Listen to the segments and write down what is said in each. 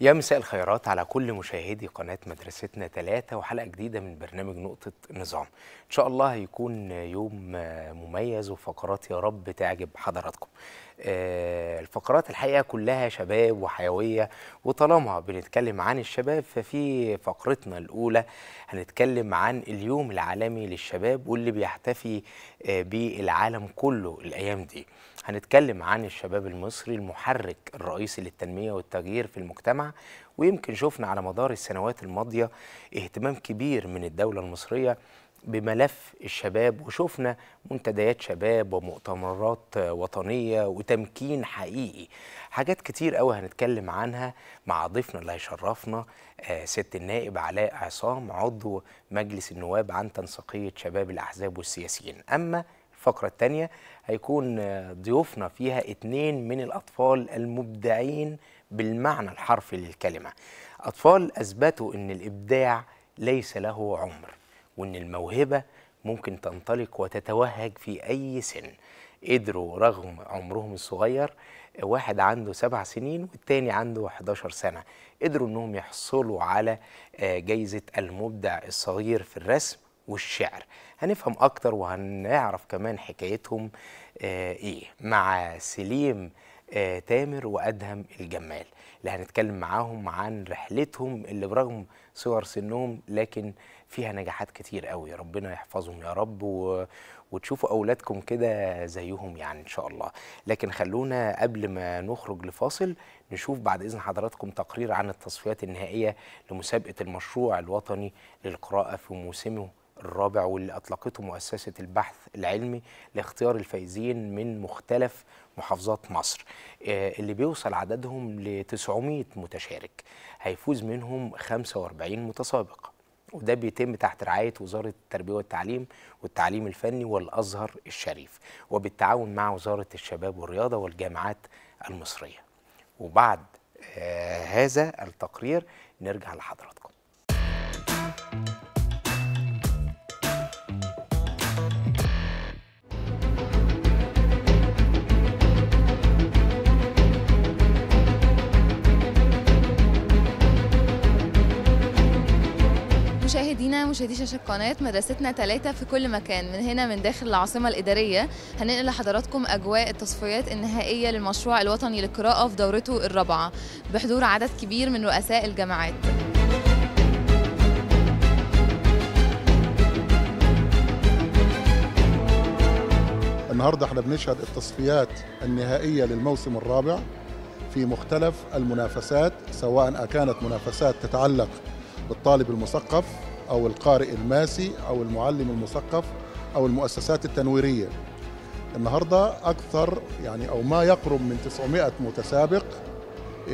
يا مساء الخيرات على كل مشاهدي قناة مدرستنا ثلاثة وحلقة جديدة من برنامج نقطة نظام إن شاء الله هيكون يوم مميز وفقرات يا رب تعجب حضراتكم آه، الفقرات الحقيقه كلها شباب وحيويه وطالما بنتكلم عن الشباب ففي فقرتنا الاولى هنتكلم عن اليوم العالمي للشباب واللي بيحتفي آه، بالعالم كله الايام دي هنتكلم عن الشباب المصري المحرك الرئيسي للتنميه والتغيير في المجتمع ويمكن شفنا على مدار السنوات الماضيه اهتمام كبير من الدوله المصريه بملف الشباب وشفنا منتديات شباب ومؤتمرات وطنية وتمكين حقيقي حاجات كتير قوي هنتكلم عنها مع ضيفنا اللي هيشرفنا آه، ست النائب علاء عصام عضو مجلس النواب عن تنسيقية شباب الأحزاب والسياسيين أما الفقرة الثانية هيكون آه، ضيوفنا فيها اتنين من الأطفال المبدعين بالمعنى الحرفي للكلمة أطفال أثبتوا أن الإبداع ليس له عمر وان الموهبه ممكن تنطلق وتتوهج في اي سن قدروا رغم عمرهم الصغير واحد عنده سبع سنين والتاني عنده 11 سنة قدروا انهم يحصلوا على آه، جايزة المبدع الصغير في الرسم والشعر هنفهم اكتر وهنعرف كمان حكايتهم آه، ايه مع سليم آه، تامر وادهم الجمال اللي هنتكلم معاهم عن رحلتهم اللي برغم صغر سنهم لكن فيها نجاحات كتير قوي ربنا يحفظهم يا رب و... وتشوفوا أولادكم كده زيهم يعني إن شاء الله لكن خلونا قبل ما نخرج لفاصل نشوف بعد إذن حضراتكم تقرير عن التصفيات النهائية لمسابقة المشروع الوطني للقراءة في موسمه الرابع واللي أطلقته مؤسسة البحث العلمي لاختيار الفائزين من مختلف محافظات مصر آه، اللي بيوصل عددهم ل 900 متشارك هيفوز منهم 45 متسابق وده بيتم تحت رعاية وزارة التربية والتعليم والتعليم الفني والأزهر الشريف وبالتعاون مع وزارة الشباب والرياضة والجامعات المصرية وبعد آه، هذا التقرير نرجع لحضراتكم معانا مشاهدي شاشه قناه مدرستنا ثلاثه في كل مكان من هنا من داخل العاصمه الاداريه هننقل لحضراتكم اجواء التصفيات النهائيه للمشروع الوطني للقراءه في دورته الرابعه بحضور عدد كبير من رؤساء الجامعات النهارده احنا بنشهد التصفيات النهائيه للموسم الرابع في مختلف المنافسات سواء كانت منافسات تتعلق بالطالب المثقف أو القارئ الماسي أو المعلم المثقف أو المؤسسات التنويرية النهاردة أكثر يعني أو ما يقرب من 900 متسابق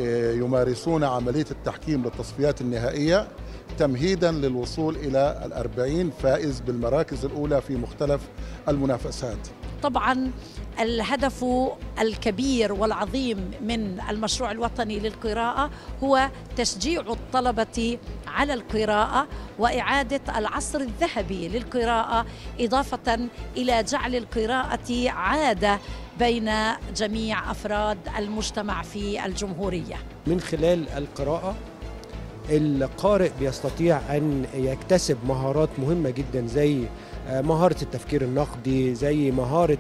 آه، يمارسون عملية التحكيم للتصفيات النهائية تمهيدا للوصول إلى الأربعين فائز بالمراكز الأولى في مختلف المنافسات طبعا الهدف الكبير والعظيم من المشروع الوطني للقراءة هو تشجيع الطلبة على القراءة وإعادة العصر الذهبي للقراءة إضافة إلى جعل القراءة عادة بين جميع أفراد المجتمع في الجمهورية من خلال القراءة القارئ بيستطيع أن يكتسب مهارات مهمة جدا زي آه، مهارة التفكير النقدي زي مهارة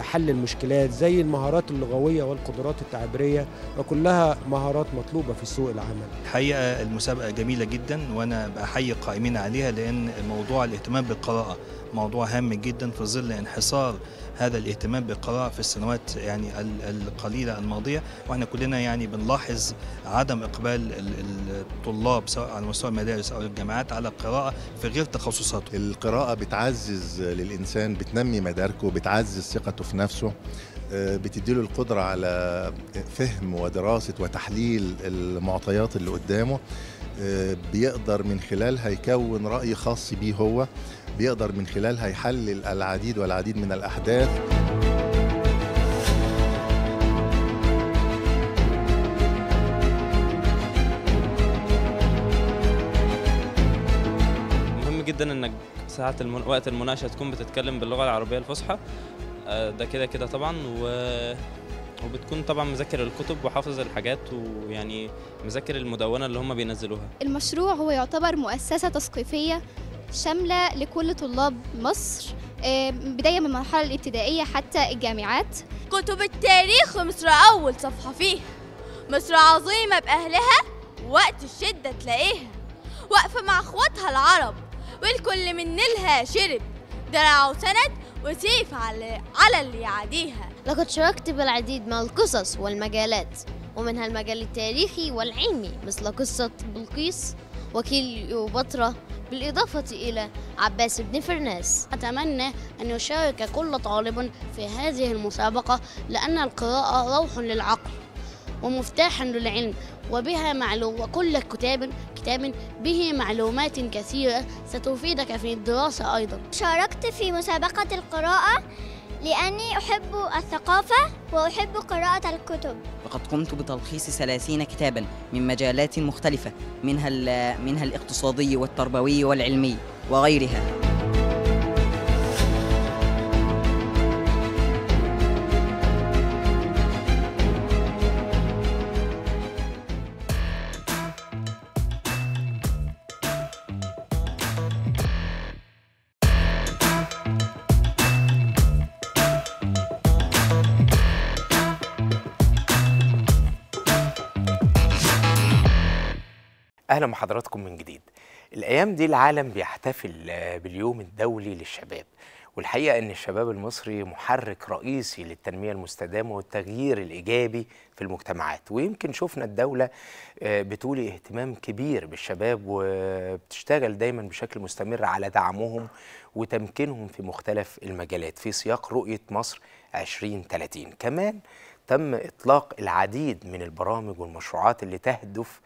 حل المشكلات زي المهارات اللغوية والقدرات التعبيرية وكلها مهارات مطلوبة في سوق العمل الحقيقة المسابقة جميلة جدا وأنا بحيي القائمين عليها لأن موضوع الاهتمام بالقراءة موضوع هام جدا في ظل انحصار هذا الاهتمام بالقراءة في السنوات يعني القليلة الماضية واحنا كلنا يعني بنلاحظ عدم إقبال الطلاب سواء على مستوى المدارس أو الجامعات على القراءة في غير تخصصاته القراءة بتعزز للإنسان بتنمي مداركه بتعزز ثقته في نفسه آه، بتديله القدرة على فهم ودراسة وتحليل المعطيات اللي قدامه آه، بيقدر من خلالها يكون رأي خاص بيه هو بيقدر من خلالها يحلل العديد والعديد من الأحداث مهم جدا انك ساعة المن... وقت المناقشة تكون بتتكلم باللغة العربية الفصحى آه، ده كده كده طبعا و... وبتكون طبعا مذاكر الكتب وحافظ الحاجات ويعني مذاكر المدونه اللي هم بينزلوها المشروع هو يعتبر مؤسسه تثقيفيه شاملة لكل طلاب مصر بداية من المرحلة الابتدائية حتى الجامعات كتب التاريخ مصر أول صفحة فيها مصر عظيمة بأهلها وقت الشدة تلاقيها واقفة مع أخواتها العرب والكل من نيلها شرب درع وسند وسيف على, على اللي يعديها لقد شاركت بالعديد من القصص والمجالات ومنها المجال التاريخي والعلمي مثل قصة بلقيس وكليوباترا بالإضافة إلى عباس بن فرناس أتمنى أن يشارك كل طالب في هذه المسابقة لأن القراءة روح للعقل ومفتاح للعلم وبها معلوم وكل كتاب كتاب به معلومات كثيرة ستفيدك في الدراسة أيضا شاركت في مسابقة القراءة لأني أحب الثقافة وأحب قراءة الكتب لقد قمت بتلخيص 30 كتابا من مجالات مختلفة منها, منها الاقتصادي والتربوي والعلمي وغيرها اهلا بحضراتكم من جديد الايام دي العالم بيحتفل آه، باليوم الدولي للشباب والحقيقه ان الشباب المصري محرك رئيسي للتنميه المستدامه والتغيير الايجابي في المجتمعات ويمكن شفنا الدوله آه، بتولي اهتمام كبير بالشباب وبتشتغل دايما بشكل مستمر على دعمهم وتمكينهم في مختلف المجالات في سياق رؤيه مصر 2030 كمان تم إطلاق العديد من البرامج والمشروعات اللي تهدف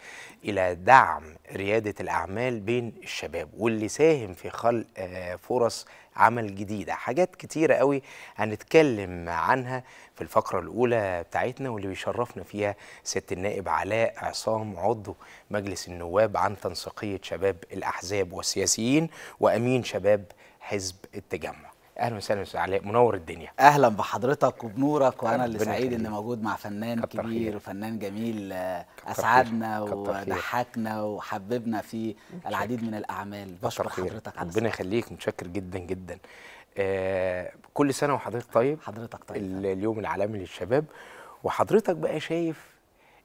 إلى دعم ريادة الأعمال بين الشباب واللي ساهم في خلق آه، فرص عمل جديدة حاجات كتيرة قوي هنتكلم عنها في الفقرة الأولى بتاعتنا واللي بيشرفنا فيها ست النائب علاء عصام عضو مجلس النواب عن تنسيقية شباب الأحزاب والسياسيين وأمين شباب حزب التجمع اهلا وسهلا استاذ علاء منور الدنيا اهلا بحضرتك وبنورك وانا اللي سعيد اني موجود مع فنان كبير خير. وفنان جميل آه، اسعدنا وضحكنا وحببنا في العديد من الاعمال بشكر حضرتك على ربنا يخليك متشكر جدا جدا آه كل سنه وحضرتك طيب حضرتك طيب اليوم العالمي للشباب وحضرتك بقى شايف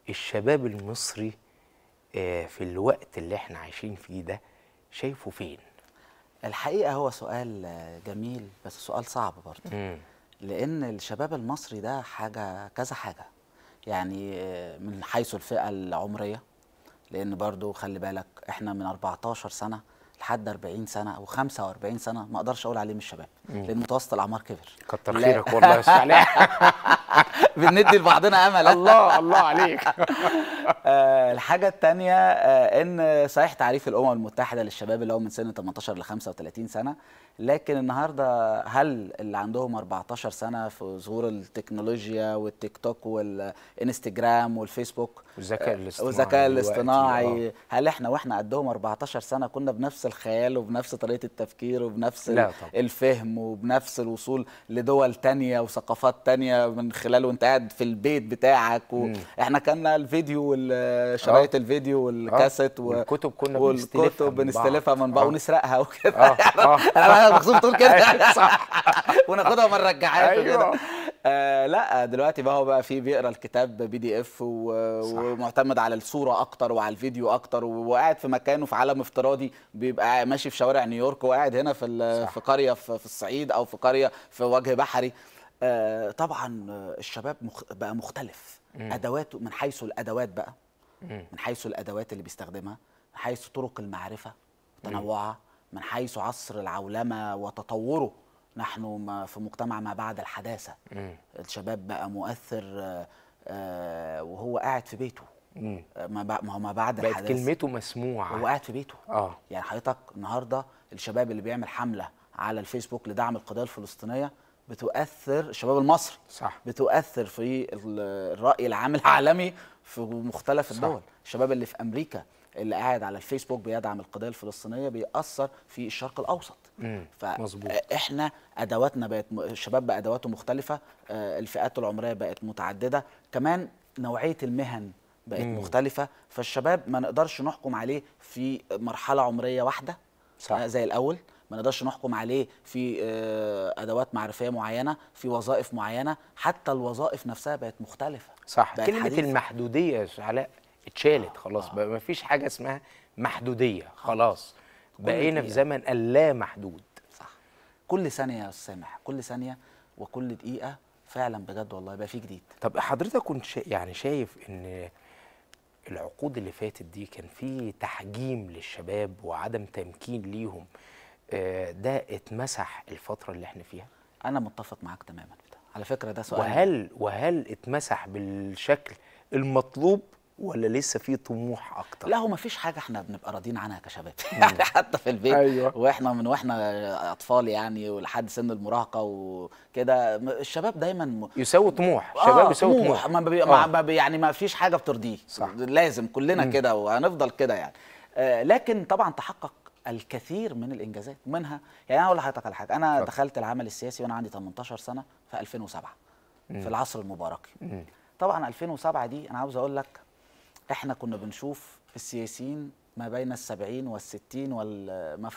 الشباب المصري آه في الوقت اللي احنا عايشين فيه ده شايفه فين الحقيقه هو سؤال جميل بس سؤال صعب برضه لان الشباب المصري ده حاجه كذا حاجه يعني من حيث الفئه العمريه لان برضه خلي بالك احنا من 14 سنه لحد 40 سنه او 45 سنه ما اقدرش اقول عليه مش شباب لان متوسط الاعمار كبر كتر خيرك والله يا استاذ بندي لبعضنا امل الله الله عليك آه، الحاجه الثانيه آه، ان صحيح تعريف الامم المتحده للشباب اللي هو من سن 18 ل 35 سنه لكن النهارده هل اللي عندهم 14 سنه في ظهور التكنولوجيا والتيك توك والانستجرام والفيسبوك والذكاء آه، الاصطناعي والذكاء الاصطناعي هل احنا واحنا قدهم 14 سنه كنا بنفس الخيال وبنفس طريقه التفكير وبنفس لا طبعا. الفهم وبنفس الوصول لدول تانية وثقافات تانية من خلال وانت قاعد في البيت بتاعك واحنا احنا كان الفيديو وشرايط آه. الفيديو والكاسيت آه. والكتب كنا والكتب بنستلفها من بعض آه. ونسرقها وكده آه. آه. انا مخصوص طول كده أيوة. صح وناخدها ما نرجعهاش أيوة. آه لا دلوقتي بقى هو بقى في بيقرا الكتاب بي دي اف ومعتمد على الصوره اكتر وعلى الفيديو اكتر وقاعد في مكانه في عالم افتراضي بيبقى يبقى ماشي في شوارع نيويورك وقاعد هنا في في قريه في الصعيد او في قريه في وجه بحري آه، طبعا آه، الشباب بقى مختلف ادواته من حيث الادوات بقى من حيث الادوات اللي بيستخدمها من حيث طرق المعرفه تنوعها من حيث عصر العولمه وتطوره نحن في مجتمع ما بعد الحداثه الشباب بقى مؤثر آه، وهو قاعد في بيته ما ما هو ما بعد بقت الحدث كلمته مسموعه هو قاعد في بيته اه يعني حضرتك النهارده الشباب اللي بيعمل حمله على الفيسبوك لدعم القضيه الفلسطينيه بتؤثر الشباب المصري صح بتؤثر في الراي العام العالمي في مختلف الدول صح. الشباب اللي في امريكا اللي قاعد على الفيسبوك بيدعم القضيه الفلسطينيه بيأثر في الشرق الاوسط فاحنا آه، ادواتنا بقت الشباب بادواته مختلفه آه، الفئات العمريه بقت متعدده كمان نوعيه المهن بقت مم. مختلفه فالشباب ما نقدرش نحكم عليه في مرحله عمريه واحده صح. آه، زي الاول ما نقدرش نحكم عليه في آه، ادوات معرفيه معينه في وظائف معينه حتى الوظائف نفسها بقت مختلفه صح بقت كلمه حديثة. المحدوديه يا علاء اتشالت آه، خلاص آه. بقى ما فيش حاجه اسمها محدوديه خلاص بقينا في زمن اللا محدود صح كل ثانيه يا سامح كل ثانيه وكل دقيقه فعلا بجد والله يبقى في جديد طب حضرتك كنت شا... يعني شايف ان العقود اللي فاتت دي كان في تحجيم للشباب وعدم تمكين ليهم آه، ده اتمسح الفتره اللي احنا فيها انا متفق معاك تماما على فكره ده سؤال وهل وهل اتمسح بالشكل المطلوب ولا لسه في طموح اكتر لا هو ما فيش حاجه احنا بنبقى راضيين عنها كشباب يعني حتى في البيت أيوة. واحنا من واحنا اطفال يعني ولحد سن المراهقه وكده الشباب دايما يساوي طموح الشباب آه يساوي طموح, طموح. ما بي... آه. ما بي... يعني ما فيش حاجه بترضيه صح. لازم كلنا كده وهنفضل كده يعني آه لكن طبعا تحقق الكثير من الانجازات منها يعني انا اقول لحضرتك على حاجه انا صح. دخلت العمل السياسي وانا عندي 18 سنه في 2007 مم. في العصر المباركي مم. طبعا 2007 دي انا عاوز اقول لك احنا كنا بنشوف السياسيين ما بين السبعين والستين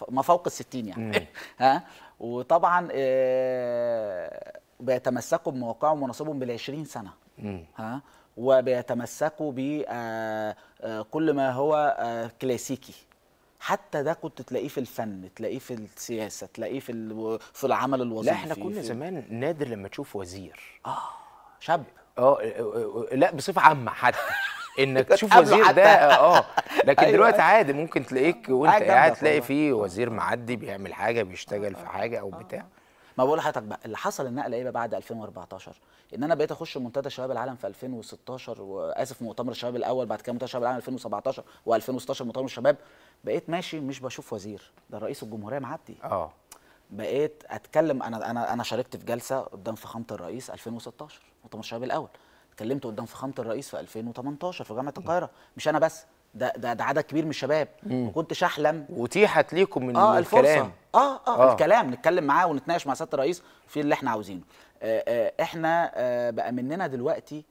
ما فوق الستين يعني ها وطبعا آه، بيتمسكوا بمواقعهم ونصبهم بالعشرين سنة ها وبيتمسكوا بكل آه، آه، ما هو كلاسيكي حتى ده كنت تلاقيه في الفن تلاقيه في السياسه تلاقيه في في العمل الوظيفي لا احنا كنا زمان نادر لما تشوف وزير اه شاب اه لا بصفه عامه حتى انك تشوف وزير ده آه،, اه لكن أيوة. دلوقتي عادي ممكن تلاقيك وانت قاعد تلاقي فيه وزير معدي بيعمل حاجه بيشتغل في حاجه او بتاع آه. ما بقول لحضرتك بقى اللي حصل النقله ايه بعد 2014 ان انا بقيت اخش منتدى شباب العالم في 2016 واسف مؤتمر الشباب الاول بعد كده منتدى شباب العالم 2017 و2016 مؤتمر الشباب بقيت ماشي مش بشوف وزير ده رئيس الجمهوريه معدي اه بقيت اتكلم انا انا انا شاركت في جلسه قدام فخامه الرئيس 2016 مؤتمر الشباب الاول اتكلمت قدام فخامه الرئيس في 2018 في جامعه القاهره مش انا بس ده ده, ده عدد كبير من الشباب ما كنتش احلم وتيحت ليكم من آه الكلام آه, اه اه الكلام نتكلم معاه ونتناقش مع سياده الرئيس في اللي احنا عاوزينه آه, آه، احنا آه بقى مننا دلوقتي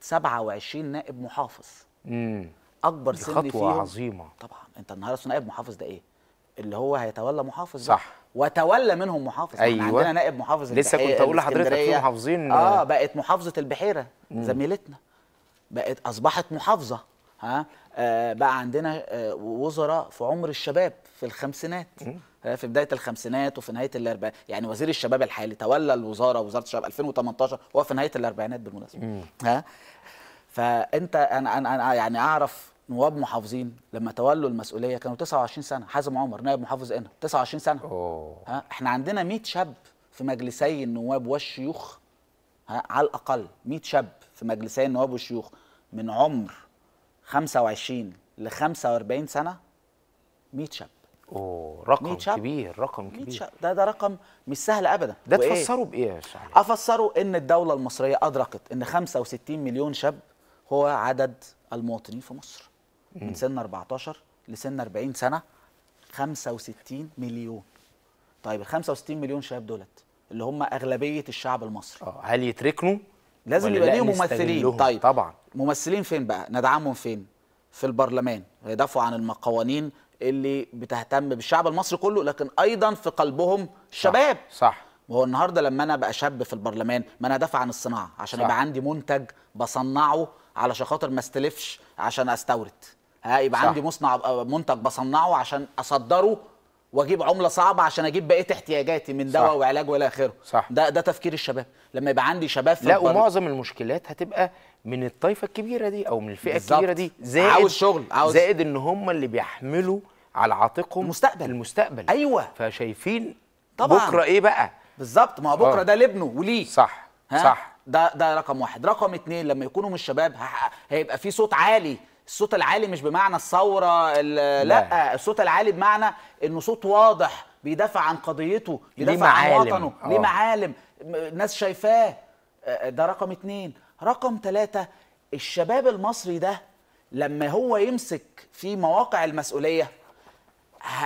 27 نائب محافظ مم. اكبر دي سن خطوه عظيمه طبعا انت النهارده نائب محافظ ده ايه اللي هو هيتولى محافظ صح ده. وتولى منهم محافظ أيوة. عندنا نائب محافظ لسه كنت اقول لحضرتك في محافظين آه،, اه بقت محافظه البحيره مم. زميلتنا بقت اصبحت محافظه ها آه بقى عندنا آه وزراء في عمر الشباب في الخمسينات آه في بدايه الخمسينات وفي نهايه الاربعينات يعني وزير الشباب الحالي تولى الوزاره وزاره الشباب 2018 وهو في نهايه الاربعينات بالمناسبه ها فانت انا انا يعني اعرف نواب محافظين لما تولوا المسؤوليه كانوا 29 سنه حازم عمر نائب محافظ قنا 29 سنه أوه. ها احنا عندنا 100 شاب في مجلسي النواب والشيوخ ها على الاقل 100 شاب في مجلسي النواب والشيوخ من عمر 25 ل 45 سنه 100 شاب اوه رقم كبير رقم كبير شاب. ده ده رقم مش سهل ابدا ده تفسره بايه يا شيخ افسره ان الدوله المصريه ادركت ان 65 مليون شاب هو عدد المواطنين في مصر من سن 14 لسن 40 سنه 65 مليون طيب ال 65 مليون شاب دولت اللي هم اغلبيه الشعب المصري اه هل يتركنوا لازم يبقى ليهم ممثلين طيب طبعا ممثلين فين بقى ندعمهم فين في البرلمان يدافعوا عن القوانين اللي بتهتم بالشعب المصري كله لكن ايضا في قلبهم الشباب صح, صح. وهو النهارده لما انا ابقى شاب في البرلمان ما انا ادافع عن الصناعه عشان صح. يبقى عندي منتج بصنعه علشان خاطر ما استلفش عشان استورد هيبقى عندي مصنع آه، منتج بصنعه عشان اصدره واجيب عمله صعبه عشان اجيب بقيه احتياجاتي من دواء وعلاج والى اخره صح ده ده تفكير الشباب لما يبقى عندي شباب في لا البر... ومعظم المشكلات هتبقى من الطائفه الكبيره دي او من الفئه بالزبط. الكبيره دي زائد عاوز شغل عاوز زائد ان هم اللي بيحملوا على عاتقهم المستقبل المستقبل ايوه فشايفين طبعا بكره ايه بقى بالظبط ما هو بكره آه. ده لابنه وليه صح ها؟ صح ده ده رقم واحد رقم اتنين لما يكونوا مش شباب هيبقى في صوت عالي الصوت العالي مش بمعنى الثوره لا, لا الصوت العالي بمعنى انه صوت واضح بيدافع عن قضيته بيدافع عن وطنه ليه آه. معالم الناس شايفاه آه، آه، ده رقم اتنين رقم تلاتة الشباب المصري ده لما هو يمسك في مواقع المسؤولية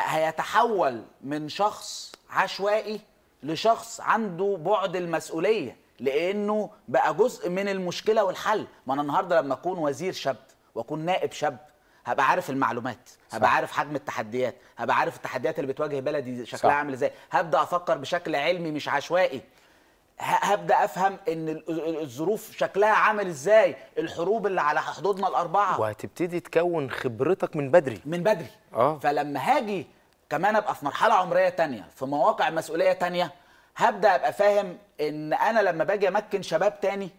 هيتحول من شخص عشوائي لشخص عنده بعد المسؤولية لأنه بقى جزء من المشكلة والحل ما أنا النهاردة لما أكون وزير شاب واكون نائب شاب هبقى عارف المعلومات هبقى عارف حجم التحديات هبقى عارف التحديات اللي بتواجه بلدي شكلها عامل ازاي هبدا افكر بشكل علمي مش عشوائي هبدا افهم ان الظروف شكلها عامل ازاي الحروب اللي على حدودنا الاربعه وهتبتدي تكون خبرتك من بدري من بدري آه. فلما هاجي كمان ابقى في مرحله عمريه تانية في مواقع مسؤوليه تانية هبدا ابقى فاهم ان انا لما باجي امكن شباب تاني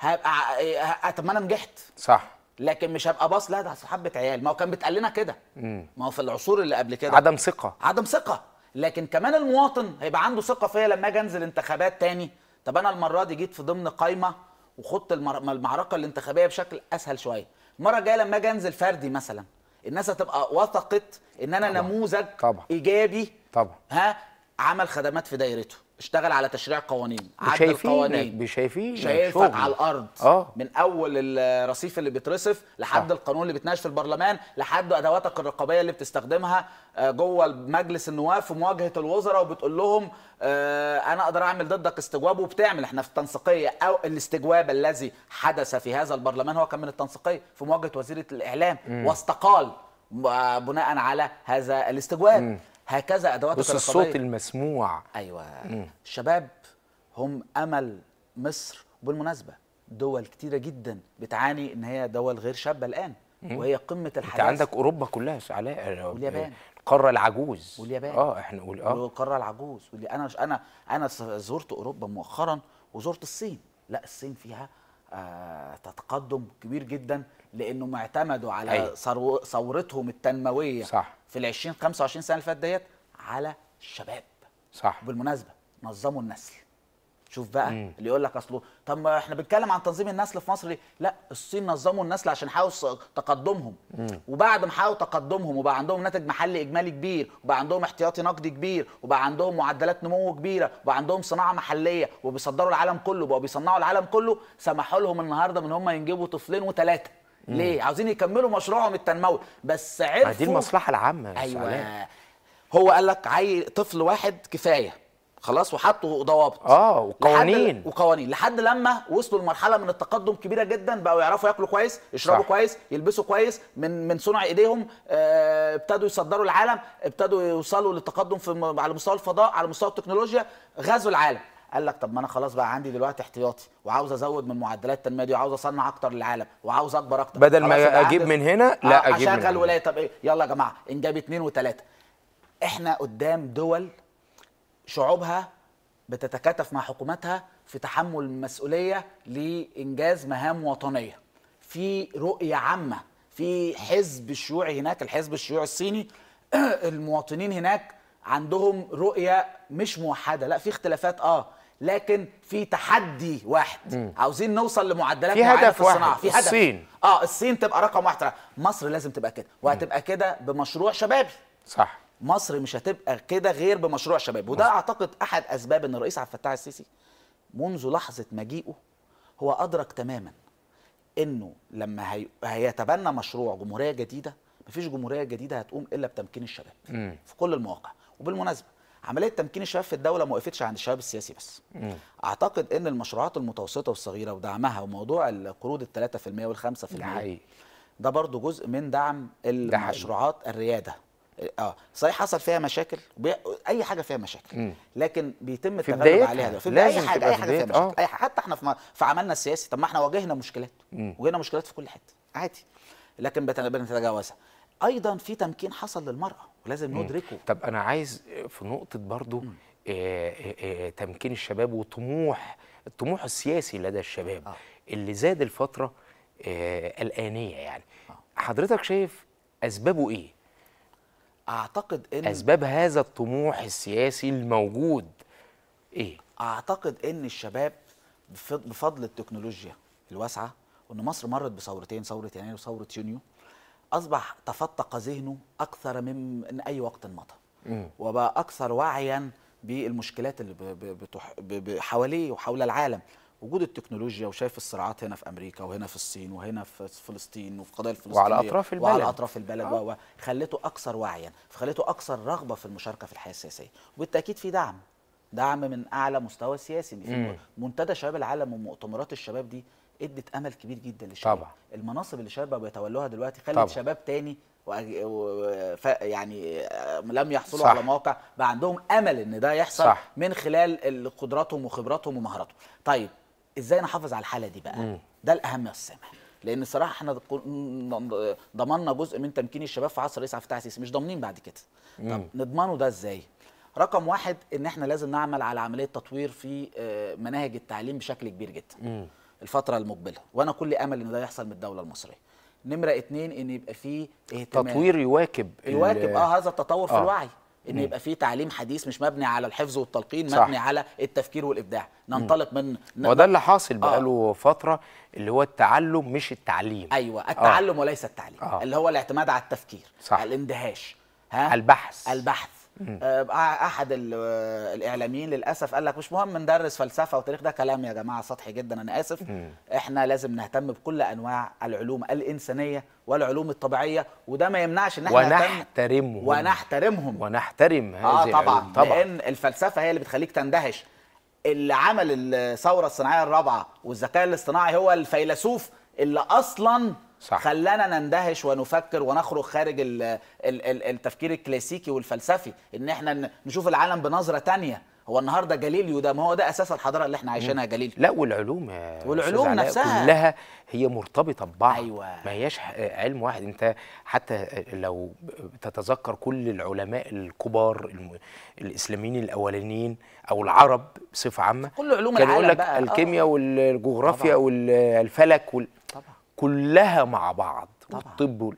هبقى طب ما انا نجحت صح لكن مش هبقى باص لا ده حبه عيال ما هو كان بيتقال لنا كده ما هو في العصور اللي قبل كده عدم ثقه عدم ثقه لكن كمان المواطن هيبقى عنده ثقه فيا لما اجي انزل انتخابات تاني طب انا المره دي جيت في ضمن قايمه وخضت المعركه الانتخابيه بشكل اسهل شويه المره الجايه لما اجي انزل فردي مثلا الناس هتبقى وثقت ان انا طبعا. نموذج طبعا. ايجابي طبعا ها عمل خدمات في دايرته اشتغل على تشريع قوانين عدل قوانين شايفين شايفك على الارض آه. من اول الرصيف اللي بيترصف لحد أوه. القانون اللي بيتناقش في البرلمان لحد ادواتك الرقابيه اللي بتستخدمها آه، جوه مجلس النواب في مواجهه الوزراء وبتقول لهم آه، انا اقدر اعمل ضدك استجواب وبتعمل احنا في التنسيقيه او الاستجواب الذي حدث في هذا البرلمان هو كان من التنسيقيه في مواجهه وزيره الاعلام م. واستقال آه، بناء على هذا الاستجواب م. هكذا ادواتك بص الصوت المسموع ايوه مم. الشباب هم امل مصر بالمناسبه دول كتيره جدا بتعاني ان هي دول غير شابه الان وهي قمه الحداثه انت عندك اوروبا كلها علاء واليابان القاره العجوز واليابان اه احنا نقول اه القاره العجوز واللي انا مش انا انا زرت اوروبا مؤخرا وزرت الصين لا الصين فيها آه تتقدم كبير جدا لانهم اعتمدوا على أي. أيوة. ثورتهم التنمويه صح. في ال 20 25 سنه اللي فاتت ديت على الشباب صح بالمناسبه نظموا النسل شوف بقى مم. اللي يقول لك اصله طب ما احنا بنتكلم عن تنظيم النسل في مصر ليه؟ لا الصين نظموا النسل عشان حاولوا تقدمهم مم. وبعد ما حاولوا تقدمهم وبقى عندهم ناتج محلي اجمالي كبير وبقى عندهم احتياطي نقدي كبير وبقى عندهم معدلات نمو كبيره وبقى عندهم صناعه محليه وبيصدروا العالم كله بقوا بيصنعوا العالم كله سمحوا لهم النهارده ان هم ينجبوا طفلين وثلاثه ليه عاوزين يكملوا مشروعهم التنموي بس عرفوا دي المصلحه العامه ايوه هو قال لك عيل طفل واحد كفايه خلاص وحطوا ضوابط اه وقوانين لحد وقوانين لحد لما وصلوا لمرحله من التقدم كبيره جدا بقوا يعرفوا ياكلوا كويس يشربوا صح. كويس يلبسوا كويس من من صنع ايديهم آه ابتدوا يصدروا العالم ابتدوا يوصلوا للتقدم في على مستوى الفضاء على مستوى التكنولوجيا غزوا العالم قال لك طب ما انا خلاص بقى عندي دلوقتي احتياطي وعاوز ازود من معدلات التنميه دي وعاوز اصنع اكتر للعالم وعاوز اكبر اكتر بدل ما اجيب من هنا لا آه، اجيب اشغل ولايه طب ايه يلا يا جماعه انجاب اثنين وثلاثه احنا قدام دول شعوبها بتتكاتف مع حكوماتها في تحمل مسؤوليه لانجاز مهام وطنيه في رؤيه عامه في حزب الشيوعي هناك الحزب الشيوعي الصيني المواطنين هناك عندهم رؤيه مش موحده لا في اختلافات اه لكن في تحدي واحد مم. عاوزين نوصل لمعدلات في معينه في الصناعه واحد. في هدف الصين اه الصين تبقى رقم واحد مصر لازم تبقى كده وهتبقى كده بمشروع شبابي صح مصر مش هتبقى كده غير بمشروع شبابي وده مصر. اعتقد احد اسباب ان الرئيس عبد الفتاح السيسي منذ لحظه مجيئه هو ادرك تماما انه لما هي... هيتبنى مشروع جمهوريه جديده مفيش جمهوريه جديده هتقوم الا بتمكين الشباب مم. في كل المواقع وبالمناسبه عمليه تمكين الشباب في الدوله ما وقفتش عند الشباب السياسي بس مم. اعتقد ان المشروعات المتوسطه والصغيره ودعمها وموضوع القروض ال 3% وال 5% ده, ده برضو جزء من دعم المشروعات الرياده اه صحيح حصل فيها مشاكل وبي... اي حاجه فيها مشاكل مم. لكن بيتم التغلب عليها ده. في اي حاجه اي حاجه فيها مشاكل أوه. أي حاجة. حتى احنا في, في عملنا السياسي طب ما احنا واجهنا مشكلات واجهنا مشكلات في كل حته عادي لكن بنتجاوزها ايضا في تمكين حصل للمراه ولازم ندركه طب انا عايز في نقطه برضو آآ آآ آه، آه، آه، تمكين الشباب وطموح الطموح السياسي لدى الشباب آه. اللي زاد الفتره الانيه يعني آه. حضرتك شايف اسبابه ايه اعتقد ان اسباب هذا الطموح السياسي الموجود ايه اعتقد ان الشباب بفضل التكنولوجيا الواسعه وان مصر مرت بثورتين ثوره يناير وثوره يونيو اصبح تفتق ذهنه اكثر من اي وقت مضى وبقى اكثر وعيا بالمشكلات اللي حواليه وحول العالم وجود التكنولوجيا وشايف الصراعات هنا في امريكا وهنا في الصين وهنا في فلسطين وفي قضايا الفلسطينيه وعلى اطراف البلد وعلى اطراف البلد آه. خلته اكثر وعيا فخلته اكثر رغبه في المشاركه في الحياه السياسيه وبالتاكيد في دعم دعم من اعلى مستوى سياسي منتدى شباب العالم ومؤتمرات الشباب دي ادت امل كبير جدا للشباب طبعا المناصب اللي الشباب بيتولوها دلوقتي خلت طبعا. شباب تاني ف... يعني آه، لم يحصلوا صح. على مواقع بقى عندهم امل ان ده يحصل صح. من خلال قدراتهم وخبراتهم ومهاراتهم طيب ازاي نحافظ على الحاله دي بقى م. ده الاهم يا استاذ لان الصراحه احنا ضمننا جزء من تمكين الشباب في عصر رئيس عبد الفتاح السيسي مش ضامنين بعد كده طب نضمنه ده ازاي رقم واحد ان احنا لازم نعمل على عمليه تطوير في آه، مناهج التعليم بشكل كبير جدا م. الفتره المقبله وانا كل امل ان ده يحصل من الدوله المصريه نمره اتنين ان يبقى فيه اهتمام تطوير يواكب يواكب اه هذا التطور آه. في الوعي ان يبقى فيه تعليم حديث مش مبني على الحفظ والتلقين صح. مبني على التفكير والابداع ننطلق من وده اللي حاصل آه. بقاله فتره اللي هو التعلم مش التعليم ايوه آه. التعلم آه. وليس التعليم آه. اللي هو الاعتماد على التفكير صح. الاندهاش ها البحث البحث آه، احد آه، الاعلاميين للاسف قال لك مش مهم ندرس فلسفه وتاريخ ده كلام يا جماعه سطحي جدا انا اسف احنا لازم نهتم بكل انواع العلوم الانسانيه والعلوم الطبيعيه وده ما يمنعش ان احنا ونحترمهم ونحترمهم ونحترم هذه اه طبعا العلوم. طبعا لان الفلسفه هي اللي بتخليك تندهش اللي عمل الثوره الصناعيه الرابعه والذكاء الاصطناعي هو الفيلسوف اللي اصلا صح. خلانا نندهش ونفكر ونخرج خارج الـ الـ الـ التفكير الكلاسيكي والفلسفي ان احنا نشوف العالم بنظره تانية هو النهارده جاليليو ده ما هو ده اساس الحضاره اللي احنا عايشينها جاليليو لا والعلوم والعلوم نفسها كلها هي مرتبطه ببعض أيوة. ما هياش علم واحد انت حتى لو تتذكر كل العلماء الكبار الاسلاميين الاولانيين او العرب بصفه عامه كل علوم العالم يقول لك الكيمياء آه. والجغرافيا والفلك وال... طبعا كلها مع بعض طبعا. والطب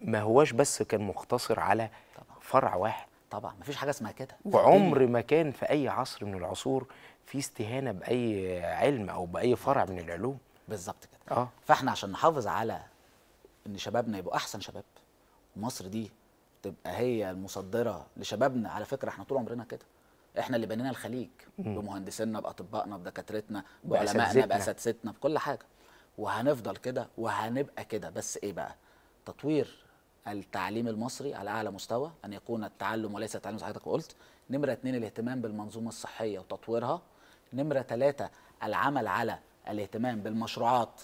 ما هواش بس كان مقتصر على طبعا. فرع واحد طبعا مفيش حاجه اسمها كده وعمر ما كان في اي عصر من العصور في استهانه باي علم او باي فرع من العلوم بالظبط كده آه. فاحنا عشان نحافظ على ان شبابنا يبقوا احسن شباب ومصر دي تبقى هي المصدره لشبابنا على فكره احنا طول عمرنا كده احنا اللي بنينا الخليج بمهندسينا باطبائنا بدكاترتنا بعلمائنا باساتذتنا بكل حاجه وهنفضل كده وهنبقى كده بس ايه بقى تطوير التعليم المصري على اعلى مستوى ان يكون التعلم وليس التعليم زي حضرتك قلت نمره اتنين الاهتمام بالمنظومه الصحيه وتطويرها نمره ثلاثة العمل على الاهتمام بالمشروعات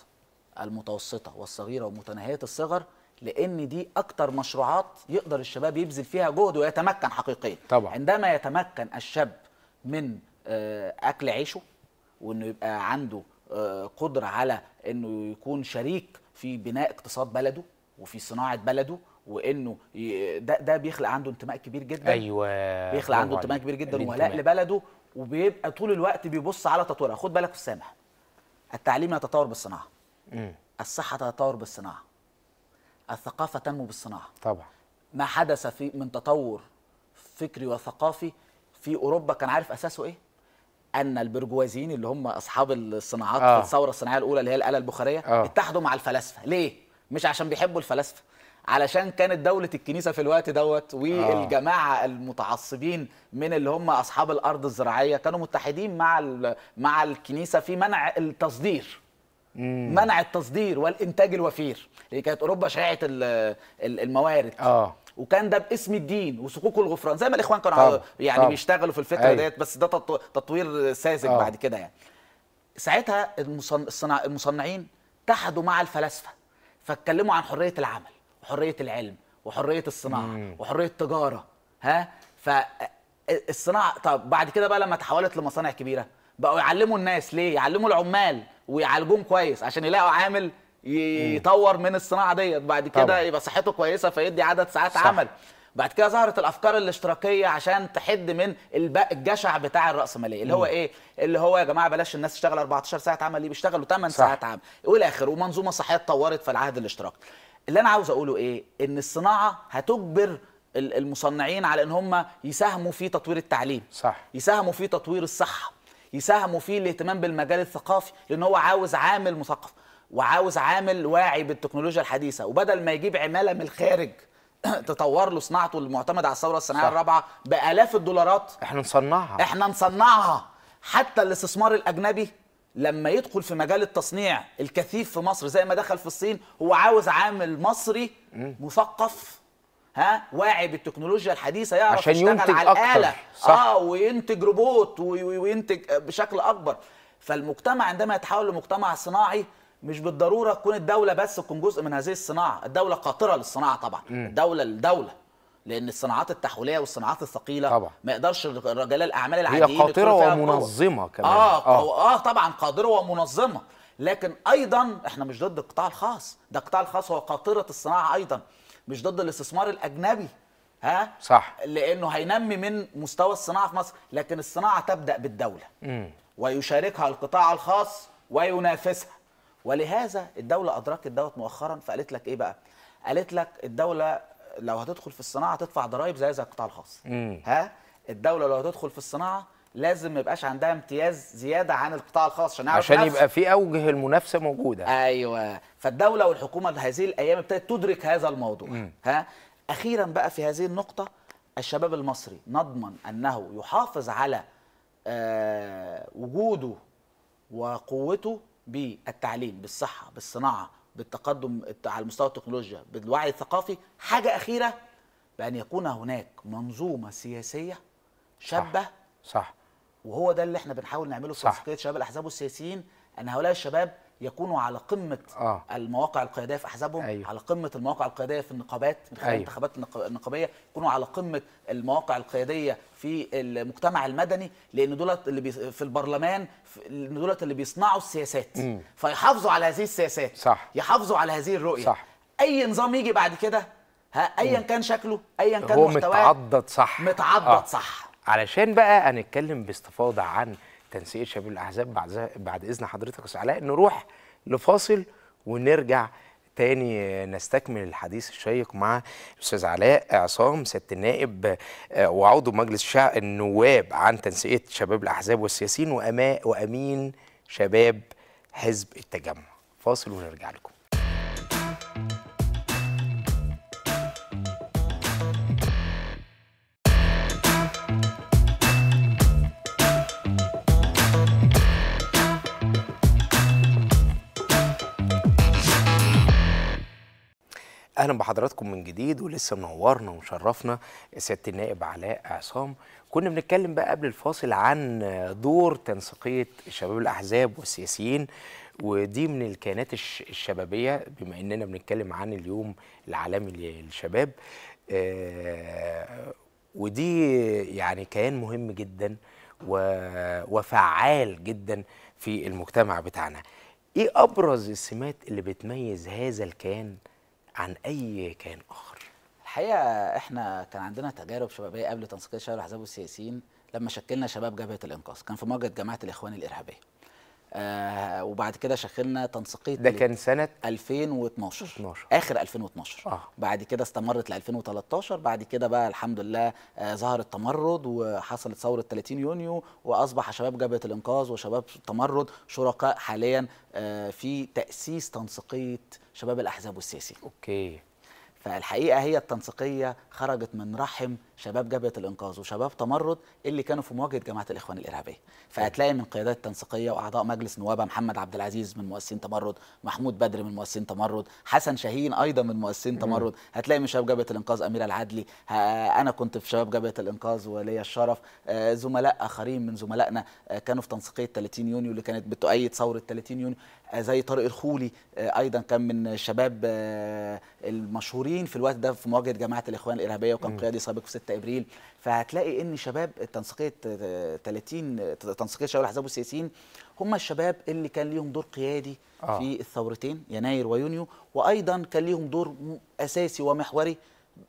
المتوسطه والصغيره ومتناهيه الصغر لان دي اكتر مشروعات يقدر الشباب يبذل فيها جهد ويتمكن حقيقيا طبعا عندما يتمكن الشاب من آه، اكل عيشه وانه يبقى عنده قدره على انه يكون شريك في بناء اقتصاد بلده وفي صناعه بلده وانه ده ده بيخلق عنده انتماء كبير جدا ايوه بيخلق عنده انتماء كبير جدا وولاء لبلده وبيبقى طول الوقت بيبص على تطويرها خد بالك في التعليم يتطور بالصناعه مم. الصحه تتطور بالصناعه الثقافه تنمو بالصناعه طبعا ما حدث في من تطور فكري وثقافي في اوروبا كان عارف اساسه ايه ان البرجوازيين اللي هم اصحاب الصناعات آه. في الثوره الصناعيه الاولى اللي هي الاله البخاريه آه. اتحدوا مع الفلاسفه ليه مش عشان بيحبوا الفلاسفه علشان كانت دولة الكنيسة في الوقت دوت آه. والجماعة المتعصبين من اللي هم أصحاب الأرض الزراعية كانوا متحدين مع مع الكنيسة في منع التصدير مم. منع التصدير والإنتاج الوفير اللي كانت أوروبا شائعة الموارد آه. وكان ده باسم الدين وصكوك الغفران زي ما الاخوان كانوا طبعا. يعني بيشتغلوا في الفكره أي. أيوه. ديت بس ده تطوير ساذج آه. بعد كده يعني ساعتها المصنع المصنعين اتحدوا مع الفلاسفه فاتكلموا عن حريه العمل وحريه العلم وحريه الصناعه مم. وحريه التجاره ها فالصناعه طب بعد كده بقى لما تحولت لمصانع كبيره بقوا يعلموا الناس ليه يعلموا العمال ويعالجوهم كويس عشان يلاقوا عامل يطور من الصناعه ديت بعد كده يبقى صحته كويسه فيدي عدد ساعات صح. عمل بعد كده ظهرت الافكار الاشتراكيه عشان تحد من الجشع بتاع الراسماليه اللي هو ايه اللي هو يا جماعه بلاش الناس تشتغل 14 ساعه عمل ليه بيشتغلوا 8 صح. ساعات عمل والى اخره ومنظومه صحيه اتطورت في العهد الاشتراكي اللي انا عاوز اقوله ايه ان الصناعه هتجبر المصنعين على ان هم يساهموا في تطوير التعليم صح يساهموا في تطوير الصحه يساهموا في الاهتمام بالمجال الثقافي لان هو عاوز عامل مثقف وعاوز عامل واعي بالتكنولوجيا الحديثه وبدل ما يجيب عماله من الخارج تطور له صناعته المعتمده على الثوره الصناعيه الرابعه بالاف الدولارات احنا نصنعها احنا نصنعها حتى الاستثمار الاجنبي لما يدخل في مجال التصنيع الكثيف في مصر زي ما دخل في الصين هو عاوز عامل مصري مثقف ها واعي بالتكنولوجيا الحديثه يعرف عشان يشتغل ينتج على الاله صح. اه وينتج روبوت وينتج بشكل اكبر فالمجتمع عندما يتحول لمجتمع صناعي مش بالضروره تكون الدوله بس تكون جزء من هذه الصناعه الدوله قاطره للصناعه طبعا م. الدوله الدوله لان الصناعات التحويليه والصناعات الثقيله طبعا. ما يقدرش رجال الاعمال العاديين هي قاطره ومنظمه كمان آه, اه اه طبعا قادره ومنظمه لكن ايضا احنا مش ضد القطاع الخاص ده القطاع الخاص هو قاطره الصناعه ايضا مش ضد الاستثمار الاجنبي ها صح لانه هينمي من مستوى الصناعه في مصر لكن الصناعه تبدا بالدوله م. ويشاركها القطاع الخاص وينافسها ولهذا الدوله ادركت دوت مؤخرا فقالت لك ايه بقى قالت لك الدوله لو هتدخل في الصناعه هتدفع ضرائب زي زي القطاع الخاص مم. ها الدوله لو هتدخل في الصناعه لازم ما يبقاش عندها امتياز زياده عن القطاع الخاص عشان عشان نفس. يبقى في اوجه المنافسه موجوده ايوه فالدوله والحكومه هذه الايام ابتدت تدرك هذا الموضوع مم. ها اخيرا بقى في هذه النقطه الشباب المصري نضمن انه يحافظ على آه وجوده وقوته بالتعليم بالصحه بالصناعه بالتقدم على مستوى التكنولوجيا بالوعي الثقافي حاجه اخيره بان يكون هناك منظومه سياسيه شابه صح, صح. وهو ده اللي احنا بنحاول نعمله في تسويقيه شباب الاحزاب والسياسيين ان هؤلاء الشباب يكونوا على قمه آه. المواقع القياديه في احزابهم أيوه. على قمه المواقع القياديه في النقابات أيوه. الانتخابات النقابيه يكونوا على قمه المواقع القياديه في المجتمع المدني لان دولت اللي في البرلمان لان دولت اللي بيصنعوا السياسات م. فيحافظوا على هذه السياسات صح. يحافظوا على هذه الرؤيه صح. اي نظام يجي بعد كده ايا كان شكله ايا كان محتواه هو متعضد صح متعضد آه. صح علشان بقى هنتكلم باستفاضه عن تنسيق شباب الاحزاب بعد بعد اذن حضرتك استاذ علاء نروح لفاصل ونرجع تاني نستكمل الحديث الشيق مع الاستاذ علاء عصام سياده النائب آه، وعضو مجلس الشعب النواب عن تنسيقيه شباب الاحزاب والسياسيين وامين شباب حزب التجمع فاصل ونرجع لكم اهلا بحضراتكم من جديد ولسه منورنا ومشرفنا سياده النائب علاء عصام كنا بنتكلم بقى قبل الفاصل عن دور تنسيقيه شباب الاحزاب والسياسيين ودي من الكيانات الشبابيه بما اننا بنتكلم عن اليوم العالمي للشباب آه، ودي يعني كيان مهم جدا وفعال جدا في المجتمع بتاعنا ايه ابرز السمات اللي بتميز هذا الكيان عن اي كيان اخر الحقيقه احنا كان عندنا تجارب شبابيه قبل تنسيق شباب الاحزاب والسياسيين لما شكلنا شباب جبهه الانقاذ كان في مواجهه جماعه الاخوان الارهابيه آه وبعد كده شغلنا تنسيقيه ده كان سنه 2012 12. اخر 2012 آه. بعد كده استمرت ل 2013 بعد كده بقى الحمد لله آه ظهر التمرد وحصلت ثوره 30 يونيو واصبح شباب جبهه الانقاذ وشباب التمرد شركاء حاليا آه في تاسيس تنسيقيه شباب الاحزاب والسياسيين اوكي فالحقيقه هي التنسيقيه خرجت من رحم شباب جبهه الانقاذ وشباب تمرد اللي كانوا في مواجهه جماعه الاخوان الارهابيه فهتلاقي من قيادات التنسيقيه واعضاء مجلس نوابه محمد عبد العزيز من مؤسسين تمرد محمود بدر من مؤسسين تمرد حسن شاهين ايضا من مؤسسين تمرد هتلاقي من شباب جبهه الانقاذ اميره العدلي انا كنت في شباب جبهه الانقاذ وليا الشرف آه، زملاء اخرين من زملائنا آه، كانوا في تنسيقيه 30 يونيو اللي كانت بتؤيد ثوره 30 يونيو آه، زي طارق الخولي آه، ايضا كان من الشباب آه، المشهورين في الوقت ده في مواجهه جماعه الاخوان الارهابيه وكان قيادي سابق في 6 ابريل فهتلاقي ان شباب تنسيقيه 30 تنسيقيه شباب الاحزاب والسياسيين هم الشباب اللي كان ليهم دور قيادي آه. في الثورتين يناير ويونيو وايضا كان ليهم دور اساسي ومحوري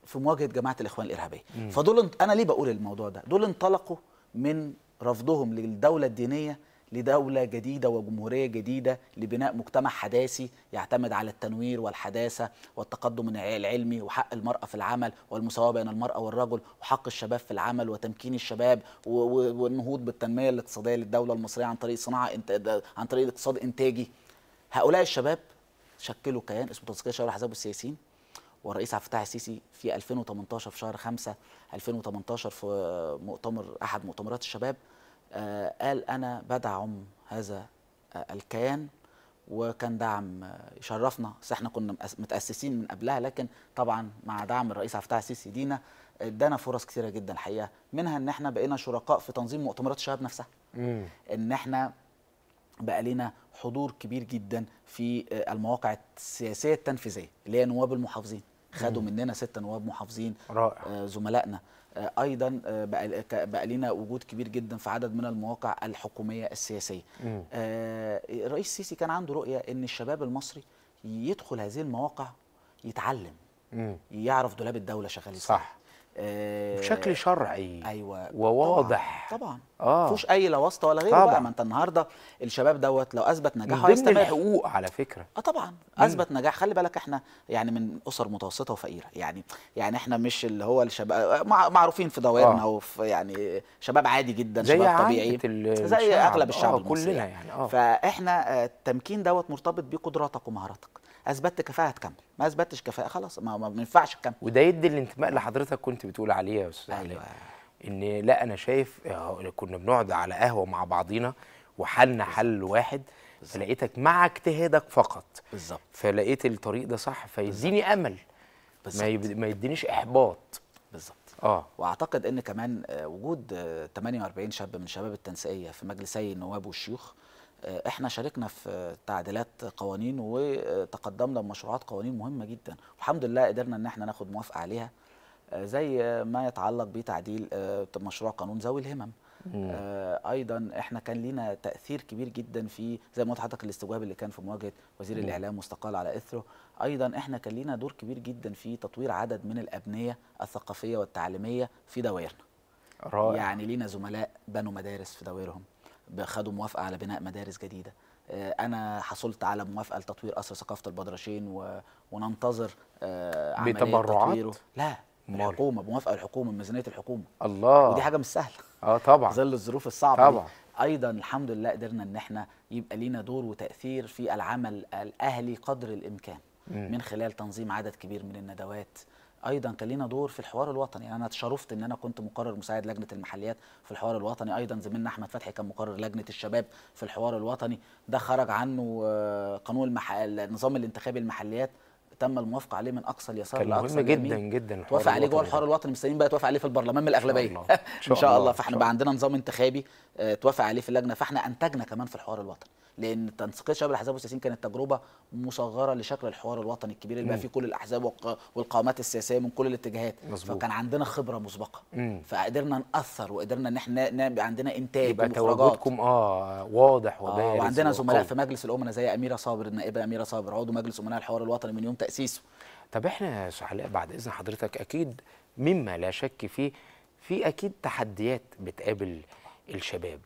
في مواجهه جماعه الاخوان الارهابيه فدول انا ليه بقول الموضوع ده دول انطلقوا من رفضهم للدوله الدينيه لدولة جديدة وجمهورية جديدة لبناء مجتمع حداثي يعتمد على التنوير والحداثة والتقدم العلمي وحق المرأة في العمل والمساواة بين المرأة والرجل وحق الشباب في العمل وتمكين الشباب والنهوض بالتنمية الاقتصادية للدولة المصرية عن طريق صناعة عن طريق اقتصاد إنتاجي هؤلاء الشباب شكلوا كيان اسمه تنسيقية شباب الأحزاب والسياسيين والرئيس عبد الفتاح السيسي في 2018 في شهر 5 2018 في مؤتمر احد مؤتمرات الشباب آه، قال انا بدعم هذا آه، الكيان وكان دعم يشرفنا بس احنا كنا متاسسين من قبلها لكن طبعا مع دعم الرئيس عفتاح السيسي دينا آه، ادانا فرص كثيره جدا الحقيقه منها ان احنا بقينا شركاء في تنظيم مؤتمرات الشباب نفسها ان احنا بقى لنا حضور كبير جدا في المواقع السياسيه التنفيذيه اللي هي نواب المحافظين خدوا مننا ست نواب محافظين رائع. زملائنا آه، ايضا آه، بقى لنا وجود كبير جدا في عدد من المواقع الحكوميه السياسيه آه، الرئيس السيسي كان عنده رؤيه ان الشباب المصري يدخل هذه المواقع يتعلم مم. يعرف دولاب الدوله شغال ازاي صح آه، بشكل شرعي ايوه وواضح طبعا اه فيهوش اي لا واسطه ولا غيره بقى ما انت النهارده الشباب دوت لو اثبت نجاح هيستمر ضمن الحقوق على فكره اه طبعا اثبت مم. نجاح خلي بالك احنا يعني من اسر متوسطه وفقيره يعني يعني احنا مش اللي هو الشباب معروفين في دوائرنا آه. وفي يعني شباب عادي جدا زي شباب طبيعي زي اغلب الشعب آه كلنا يعني آه. فاحنا آه، التمكين دوت مرتبط بقدراتك ومهاراتك اثبتت كفاءه هتكمل ما اثبتش كفاءه خلاص ما, ما ينفعش تكمل وده يدي الانتماء اللي حضرتك كنت بتقول عليه يا استاذ أيوة. ان لا انا شايف آه، كنا بنقعد على قهوه مع بعضينا وحلنا حل واحد بالزبط. فلقيتك مع اجتهادك فقط بالظبط فلقيت الطريق ده صح فيديني امل بالزبط. ما, يب... ما يدينيش احباط بالظبط اه واعتقد ان كمان آه، وجود 48 آه، شاب من شباب التنسيقيه في مجلسي النواب والشيوخ احنا شاركنا في تعديلات قوانين وتقدمنا بمشروعات قوانين مهمه جدا والحمد لله قدرنا ان احنا ناخد موافقه عليها آه، زي ما يتعلق بتعديل آه، مشروع قانون ذوي الهمم آه ايضا احنا كان لينا تاثير كبير جدا في زي ما قلت حضرتك الاستجواب اللي كان في مواجهه وزير مم. الاعلام مستقال على اثره ايضا احنا كان لينا دور كبير جدا في تطوير عدد من الابنيه الثقافيه والتعليميه في دوائرنا رائع. يعني لينا زملاء بنوا مدارس في دوائرهم خدوا موافقه على بناء مدارس جديده آه، انا حصلت على موافقه لتطوير قصر ثقافه البدرشين و... وننتظر آه، عمليه بتبرعات تطويره لا الحكومه بموافقه الحكومه ميزانيه الحكومه الله ودي حاجه مش سهله اه طبعا ظل الظروف الصعبه طبعا دي. ايضا الحمد لله قدرنا ان احنا يبقى لينا دور وتاثير في العمل الاهلي قدر الامكان مم. من خلال تنظيم عدد كبير من الندوات ايضا كان لينا دور في الحوار الوطني انا اتشرفت ان انا كنت مقرر مساعد لجنه المحليات في الحوار الوطني ايضا زميلنا احمد فتحي كان مقرر لجنه الشباب في الحوار الوطني ده خرج عنه آه، قانون المح... النظام الانتخابي المحليات تم الموافقه عليه من اقصى اليسار كان مهم جدا جدا توافق عليه جوه الحوار الوطني مستنيين بقى توافق عليه في البرلمان من الاغلبيه ان شاء الله, إن شاء الله. فاحنا بقى عندنا نظام انتخابي آه، توافق عليه في اللجنه فاحنا انتجنا كمان في الحوار الوطني لان تنسيقيه شباب الاحزاب والسياسيين كانت تجربه مصغره لشكل الحوار الوطني الكبير اللي بقى فيه كل الاحزاب والقامات السياسيه من كل الاتجاهات مزبوط. فكان عندنا خبره مسبقه فقدرنا ناثر وقدرنا ان احنا عندنا انتاج يبقى تواجدكم اه واضح آه، وبارز آه وعندنا زملاء في مجلس الامناء زي اميره صابر النائبه اميره صابر عضو مجلس امناء الحوار الوطني من يوم تاسيسه طب احنا يا بعد اذن حضرتك اكيد مما لا شك فيه في اكيد تحديات بتقابل الشباب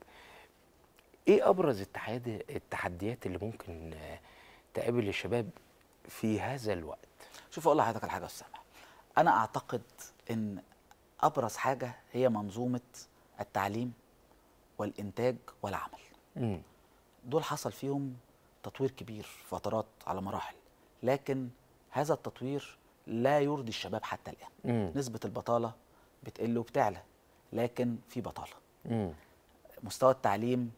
ايه ابرز التحديات اللي ممكن آه، تقابل الشباب في هذا الوقت شوف اقول لحضرتك الحاجه السابعه انا اعتقد ان ابرز حاجه هي منظومه التعليم والانتاج والعمل م. دول حصل فيهم تطوير كبير فترات على مراحل لكن هذا التطوير لا يرضي الشباب حتى الان م. نسبه البطاله بتقل وبتعلى لكن في بطاله م. مستوى التعليم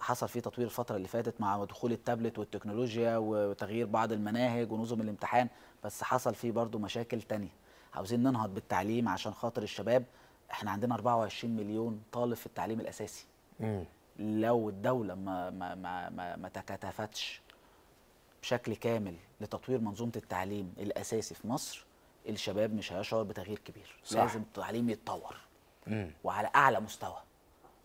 حصل فيه تطوير الفتره اللي فاتت مع دخول التابلت والتكنولوجيا وتغيير بعض المناهج ونظم الامتحان بس حصل فيه برضو مشاكل تانية عاوزين ننهض بالتعليم عشان خاطر الشباب احنا عندنا 24 مليون طالب في التعليم الاساسي م. لو الدوله ما ما ما ما, ما تكاتفتش بشكل كامل لتطوير منظومه التعليم الاساسي في مصر الشباب مش هيشعر بتغيير كبير صح. لازم التعليم يتطور م. وعلى اعلى مستوى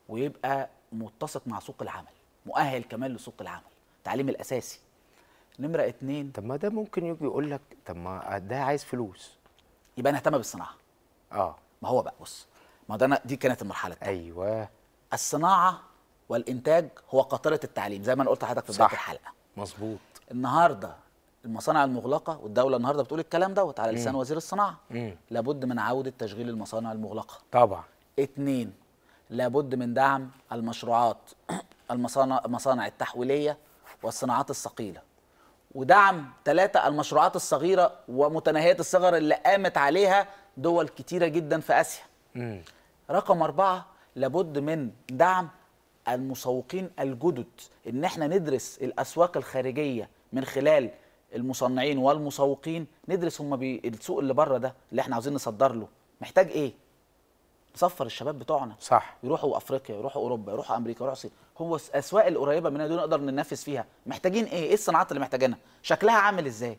ويبقى متسق مع سوق العمل مؤهل كمان لسوق العمل التعليم الاساسي نمره اتنين طب ما ده ممكن يجي يقول لك طب ما ده عايز فلوس يبقى انا اهتم بالصناعه اه ما هو بقى بص ما ده انا دي كانت المرحله التانية. ايوه الصناعه والانتاج هو قاطره التعليم زي ما انا قلت لحضرتك في بدايه الحلقه مظبوط النهارده المصانع المغلقه والدوله النهارده بتقول الكلام دوت على لسان وزير الصناعه مم. لابد من عوده تشغيل المصانع المغلقه طبعا اتنين لابد من دعم المشروعات المصانع, المصانع التحويلية والصناعات الثقيلة ودعم ثلاثة المشروعات الصغيرة ومتناهية الصغر اللي قامت عليها دول كتيرة جدا في آسيا مم. رقم أربعة لابد من دعم المسوقين الجدد ان احنا ندرس الاسواق الخارجيه من خلال المصنعين والمسوقين ندرس هم السوق اللي بره ده اللي احنا عاوزين نصدر له محتاج ايه نصفر الشباب بتوعنا صح يروحوا افريقيا يروحوا اوروبا يروحوا امريكا يروحوا الصين هو الاسواق القريبه مننا دي نقدر ننافس فيها محتاجين ايه ايه الصناعات اللي محتاجينها شكلها عامل ازاي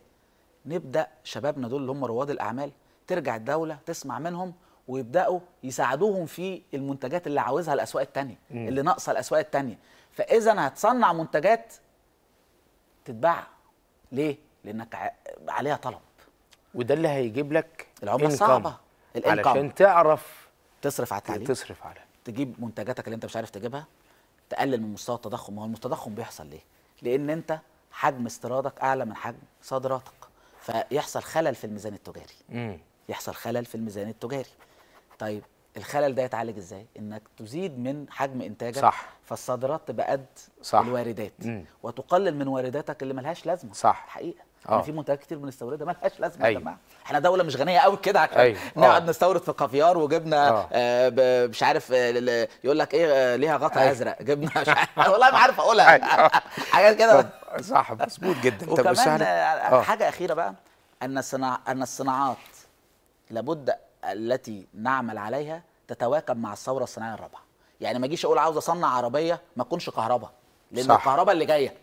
نبدا شبابنا دول اللي هم رواد الاعمال ترجع الدوله تسمع منهم ويبداوا يساعدوهم في المنتجات اللي عاوزها الاسواق الثانيه اللي ناقصه الاسواق الثانيه فاذا هتصنع منتجات تتباع ليه لانك عليها طلب وده اللي هيجيب لك العمله الصعبه علشان تعرف تصرف على التعليم يعني تصرف على تجيب منتجاتك اللي انت مش عارف تجيبها تقلل من مستوى التضخم ما هو التضخم بيحصل ليه لان انت حجم استيرادك اعلى من حجم صادراتك فيحصل خلل في الميزان التجاري مم. يحصل خلل في الميزان التجاري طيب الخلل ده يتعالج ازاي انك تزيد من حجم انتاجك صح فالصادرات تبقى قد صح. الواردات مم. وتقلل من وارداتك اللي ملهاش لازمه صح حقيقه ان آه. يعني في منتجات كتير بنستوردها مالهاش لازمه يا أيوه. جماعه احنا دوله مش غنيه قوي كده عشان أيوه. نقعد آه. نستورد في كافيار وجبنا آه, آه، مش عارف يقول لك ايه ليها غطا أيوه. ازرق جبنا مش عارف والله ما عارف اقولها حاجات كده صح مظبوط جدا طب وكمان آه. حاجه اخيره بقى ان الصناع ان الصناعات لابد التي نعمل عليها تتواكب مع الثوره الصناعيه الرابعه يعني ما اجيش اقول عاوز اصنع عربيه ما تكونش كهرباء لان الكهرباء اللي جايه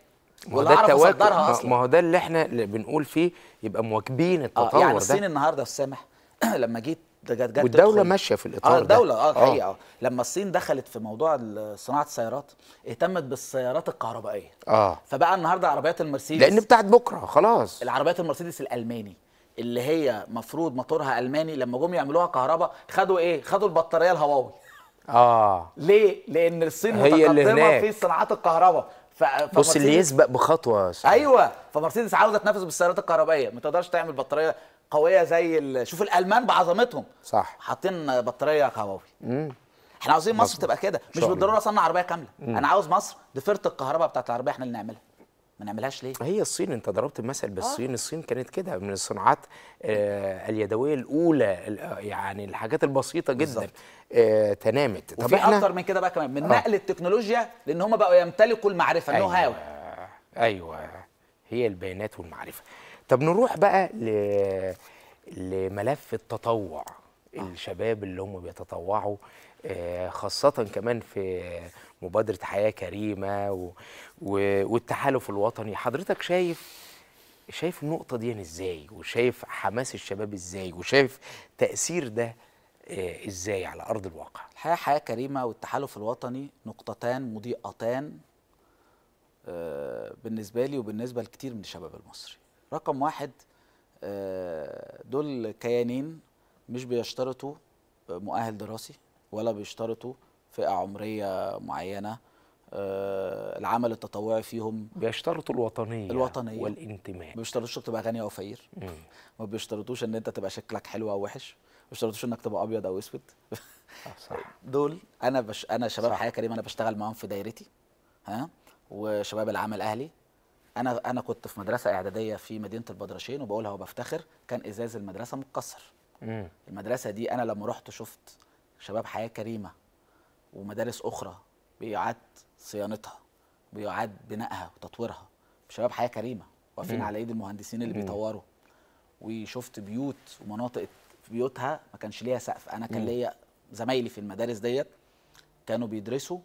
ما ده اصلا ما هو ده اللي احنا اللي بنقول فيه يبقى مواكبين آه، التطور آه يعني ده الصين النهارده يا سامح لما جيت جت جت والدوله ماشيه في الاطار اه الدوله آه،, اه الحقيقه آه. لما الصين دخلت في موضوع صناعه السيارات اهتمت بالسيارات الكهربائيه اه فبقى النهارده عربيات المرسيدس لان بتاعت بكره خلاص العربيات المرسيدس الالماني اللي هي مفروض موتورها الماني لما جم يعملوها كهرباء خدوا ايه خدوا البطاريه الهواوي اه ليه لان الصين متقدمه في صناعات الكهرباء بص اللي يسبق بخطوه صحيح. ايوه فمرسيدس عاوزه تنافس بالسيارات الكهربائيه ما تقدرش تعمل بطاريه قويه زي شوف الالمان بعظمتهم صح حاطين بطاريه كهربائي احنا عاوزين مصر, مصر تبقى كده مش بالضروره اصنع عربيه كامله مم. انا عاوز مصر ضفيره الكهرباء بتاعت العربيه احنا اللي نعملها ما نعملهاش ليه؟ هي الصين انت ضربت المثل بالصين آه. الصين كانت كده من الصناعات آه اليدويه الاولى يعني الحاجات البسيطه جدا آه تنامت طب وفي احنا اكتر من كده بقى كمان من آه. نقل التكنولوجيا لان هم بقوا يمتلكوا المعرفه أيوة. النو هاو ايوه هي البيانات والمعرفه طب نروح بقى ل... لملف التطوع آه. الشباب اللي هم بيتطوعوا آه، خاصة كمان في مبادرة حياة كريمة والتحالف الوطني حضرتك شايف شايف النقطة دي يعني ازاي وشايف حماس الشباب ازاي وشايف تأثير ده آه، ازاي على أرض الواقع الحياة حياة كريمة والتحالف الوطني نقطتان مضيئتان آه، بالنسبة لي وبالنسبة لكتير من الشباب المصري رقم واحد دول كيانين مش بيشترطوا مؤهل دراسي ولا بيشترطوا فئه عمريه معينه آه، العمل التطوعي فيهم بيشترطوا الوطنيه الوطنيه والانتماء ما بيشترطوش تبقى غني او فقير ما بيشترطوش ان انت تبقى شكلك حلو او وحش ما بيشترطوش انك تبقى ابيض او اسود آه، صح دول انا بش... انا شباب حياه كريمه انا بشتغل معاهم في دايرتي ها وشباب العمل اهلي انا انا كنت في مدرسه اعداديه في مدينه البدرشين وبقولها وبفتخر كان ازاز المدرسه متكسر المدرسه دي انا لما رحت شفت شباب حياه كريمه ومدارس اخرى بيعاد صيانتها بيعاد بنائها وتطويرها شباب حياه كريمه واقفين على ايد المهندسين اللي بيطوروا وشفت بيوت ومناطق بيوتها ما كانش ليها سقف انا كان ليا زمايلي في المدارس ديت كانوا بيدرسوا